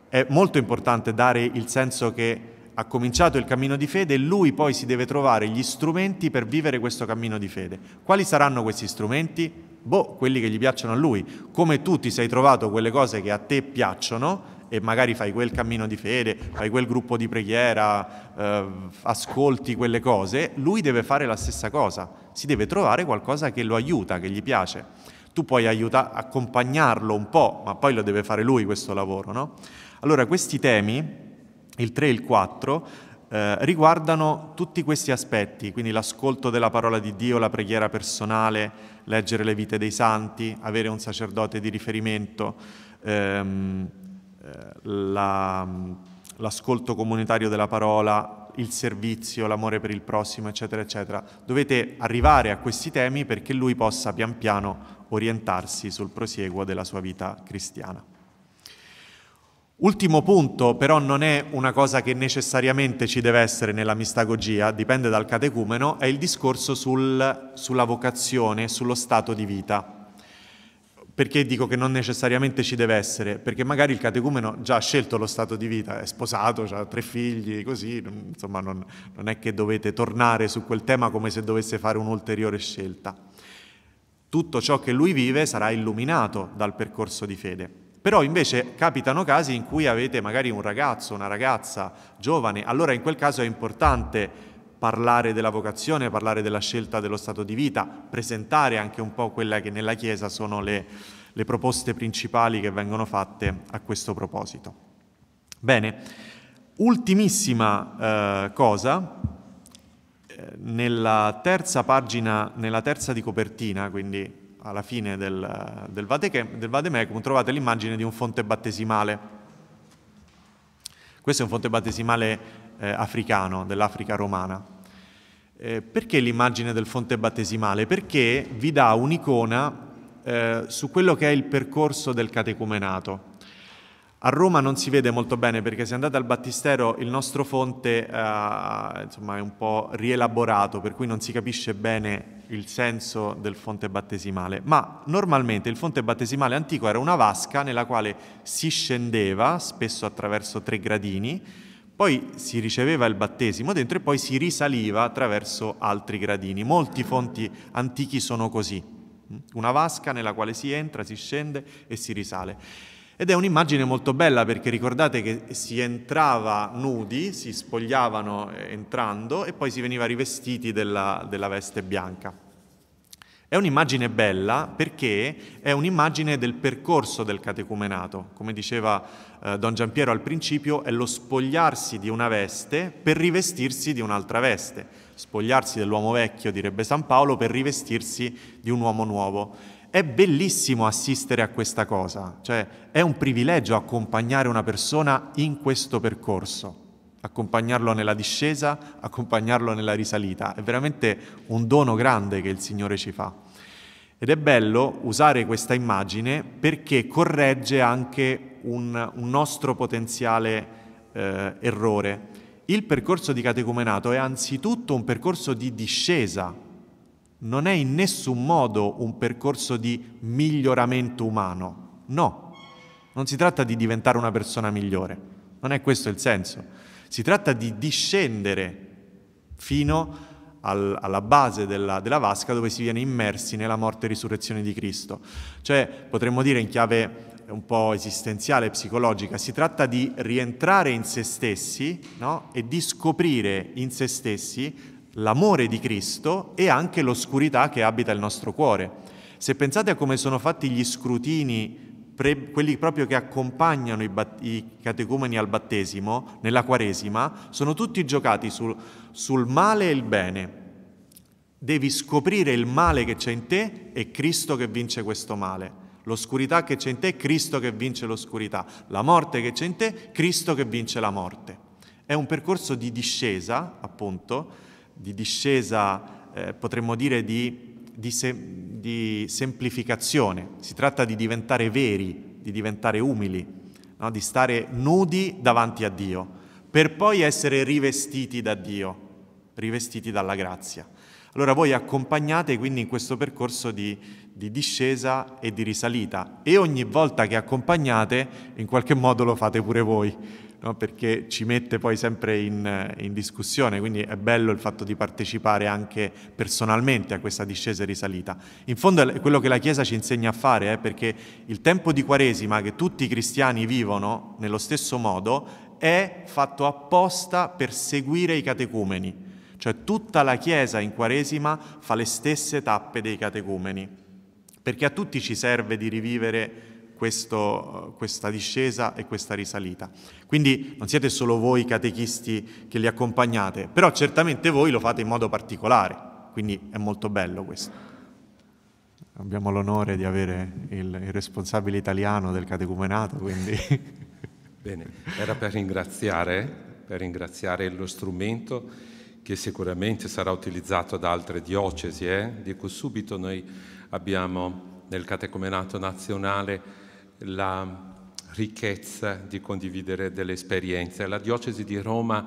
È molto importante dare il senso che ha cominciato il cammino di fede e lui poi si deve trovare gli strumenti per vivere questo cammino di fede. Quali saranno questi strumenti? boh, quelli che gli piacciono a lui. Come tu ti sei trovato quelle cose che a te piacciono e magari fai quel cammino di fede, fai quel gruppo di preghiera, eh, ascolti quelle cose, lui deve fare la stessa cosa, si deve trovare qualcosa che lo aiuta, che gli piace. Tu puoi aiuta- accompagnarlo un po', ma poi lo deve fare lui questo lavoro, no? Allora questi temi, il 3 e il 4, eh, riguardano tutti questi aspetti, quindi l'ascolto della parola di Dio, la preghiera personale, leggere le vite dei santi, avere un sacerdote di riferimento, ehm, eh, la, l'ascolto comunitario della parola, il servizio, l'amore per il prossimo, eccetera, eccetera. Dovete arrivare a questi temi perché lui possa pian piano orientarsi sul prosieguo della sua vita cristiana. Ultimo punto, però non è una cosa che necessariamente ci deve essere nella mistagogia, dipende dal catecumeno, è il discorso sul, sulla vocazione, sullo stato di vita. Perché dico che non necessariamente ci deve essere? Perché magari il catecumeno già ha scelto lo stato di vita, è sposato, ha tre figli, così, insomma non, non è che dovete tornare su quel tema come se dovesse fare un'ulteriore scelta. Tutto ciò che lui vive sarà illuminato dal percorso di fede. Però invece capitano casi in cui avete magari un ragazzo, una ragazza giovane, allora in quel caso è importante parlare della vocazione, parlare della scelta dello stato di vita, presentare anche un po' quella che nella Chiesa sono le, le proposte principali che vengono fatte a questo proposito. Bene, ultimissima eh, cosa, eh, nella terza pagina, nella terza di copertina, quindi alla fine del, del, Vadechem, del Vademecum, trovate l'immagine di un fonte battesimale. Questo è un fonte battesimale eh, africano, dell'Africa romana. Eh, perché l'immagine del fonte battesimale? Perché vi dà un'icona eh, su quello che è il percorso del catecumenato. A Roma non si vede molto bene perché se andate al battistero il nostro fonte eh, insomma, è un po' rielaborato, per cui non si capisce bene il senso del fonte battesimale. Ma normalmente il fonte battesimale antico era una vasca nella quale si scendeva, spesso attraverso tre gradini, poi si riceveva il battesimo dentro e poi si risaliva attraverso altri gradini. Molti fonti antichi sono così, una vasca nella quale si entra, si scende e si risale. Ed è un'immagine molto bella perché ricordate che si entrava nudi, si spogliavano eh, entrando e poi si veniva rivestiti della, della veste bianca. È un'immagine bella perché è un'immagine del percorso del catecumenato. Come diceva eh, Don Giampiero al principio, è lo spogliarsi di una veste per rivestirsi di un'altra veste. Spogliarsi dell'uomo vecchio, direbbe San Paolo, per rivestirsi di un uomo nuovo. È bellissimo assistere a questa cosa, cioè è un privilegio accompagnare una persona in questo percorso, accompagnarlo nella discesa, accompagnarlo nella risalita. È veramente un dono grande che il Signore ci fa. Ed è bello usare questa immagine perché corregge anche un, un nostro potenziale eh, errore. Il percorso di catecumenato è anzitutto un percorso di discesa, non è in nessun modo un percorso di miglioramento umano, no, non si tratta di diventare una persona migliore, non è questo il senso, si tratta di discendere fino al, alla base della, della vasca dove si viene immersi nella morte e risurrezione di Cristo, cioè potremmo dire in chiave un po' esistenziale, psicologica, si tratta di rientrare in se stessi no? e di scoprire in se stessi l'amore di Cristo e anche l'oscurità che abita il nostro cuore. Se pensate a come sono fatti gli scrutini Pre, quelli proprio che accompagnano i, bat, i, catecumeni al battesimo, nella Quaresima, sono tutti giocati sul, sul male e il bene. Devi scoprire il male che c'è in te e Cristo che vince questo male. L'oscurità che c'è in te, Cristo che vince l'oscurità. La morte che c'è in te, Cristo che vince la morte. È un percorso di discesa, appunto, di discesa, eh, potremmo dire di, di, sem- di, semplificazione. Si tratta di diventare veri, di diventare umili, no? di stare nudi davanti a Dio, per poi essere rivestiti da Dio, rivestiti dalla grazia. Allora voi accompagnate quindi in questo percorso di, di, discesa e di risalita e ogni volta che accompagnate in qualche modo lo fate pure voi, no? perché ci mette poi sempre in, in, discussione, quindi è bello il fatto di partecipare anche personalmente a questa discesa e risalita. In fondo è quello che la Chiesa ci insegna a fare, eh, perché il tempo di Quaresima che tutti i cristiani vivono nello stesso modo è fatto apposta per seguire i catecumeni, cioè tutta la Chiesa in Quaresima fa le stesse tappe dei catecumeni, perché a tutti ci serve di rivivere questo, questa discesa e questa risalita. Quindi non siete solo voi catechisti che li accompagnate, però certamente voi lo fate in modo particolare, quindi è molto bello questo. Abbiamo l'onore di avere il, il responsabile italiano del catecumenato, quindi... Bene, era per ringraziare, per ringraziare lo strumento che sicuramente sarà utilizzato da altre diocesi. Eh? Dico subito, noi abbiamo nel Catecumenato Nazionale la ricchezza di condividere delle esperienze. La diocesi di Roma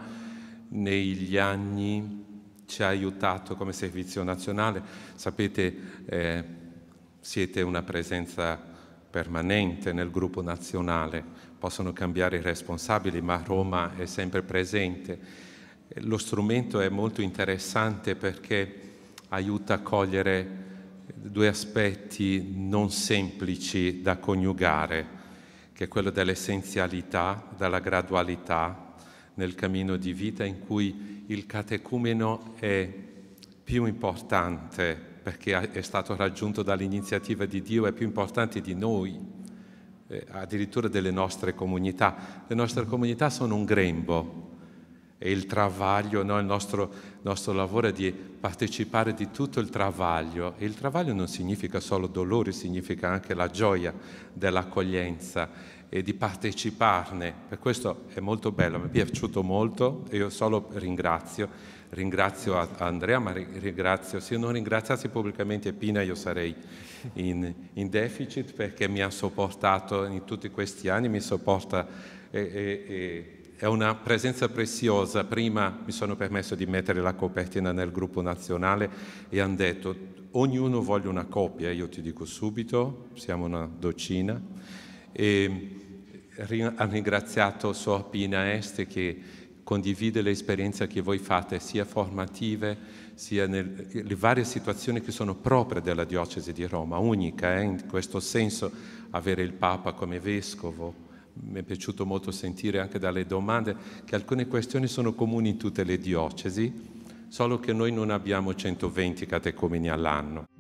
negli anni ci ha aiutato come servizio nazionale. Sapete, eh, siete una presenza permanente nel gruppo nazionale, possono cambiare i responsabili, ma Roma è sempre presente. Lo strumento è molto interessante perché aiuta a cogliere due aspetti non semplici da coniugare, che è quello dell'essenzialità, della gradualità nel cammino di vita in cui il catecumeno è più importante perché è stato raggiunto dall'iniziativa di Dio, è più importante di noi, eh, addirittura delle nostre comunità. Le nostre comunità sono un grembo, e il travaglio, no? il nostro, nostro, lavoro è di partecipare di tutto il travaglio e il travaglio non significa solo dolore, significa anche la gioia dell'accoglienza e di parteciparne. Per questo è molto bello, mi è piaciuto molto e io solo ringrazio, ringrazio Andrea, ma ringrazio, se non ringraziassi pubblicamente Pina io sarei in, in deficit perché mi ha sopportato in tutti questi anni, mi sopporta. E, e, e, è una presenza preziosa. Prima mi sono permesso di mettere la copertina nel gruppo nazionale e hanno detto ognuno vuole una copia, io ti dico subito, siamo una docina. E hanno ringraziato Sua Pina Est che condivide le esperienze che voi fate, sia formative, sia nelle varie situazioni che sono proprie della diocesi di Roma, unica eh, in questo senso avere il Papa come vescovo, mi è piaciuto molto sentire anche dalle domande che alcune questioni sono comuni in tutte le diocesi, solo che noi non abbiamo 120 catecumini all'anno.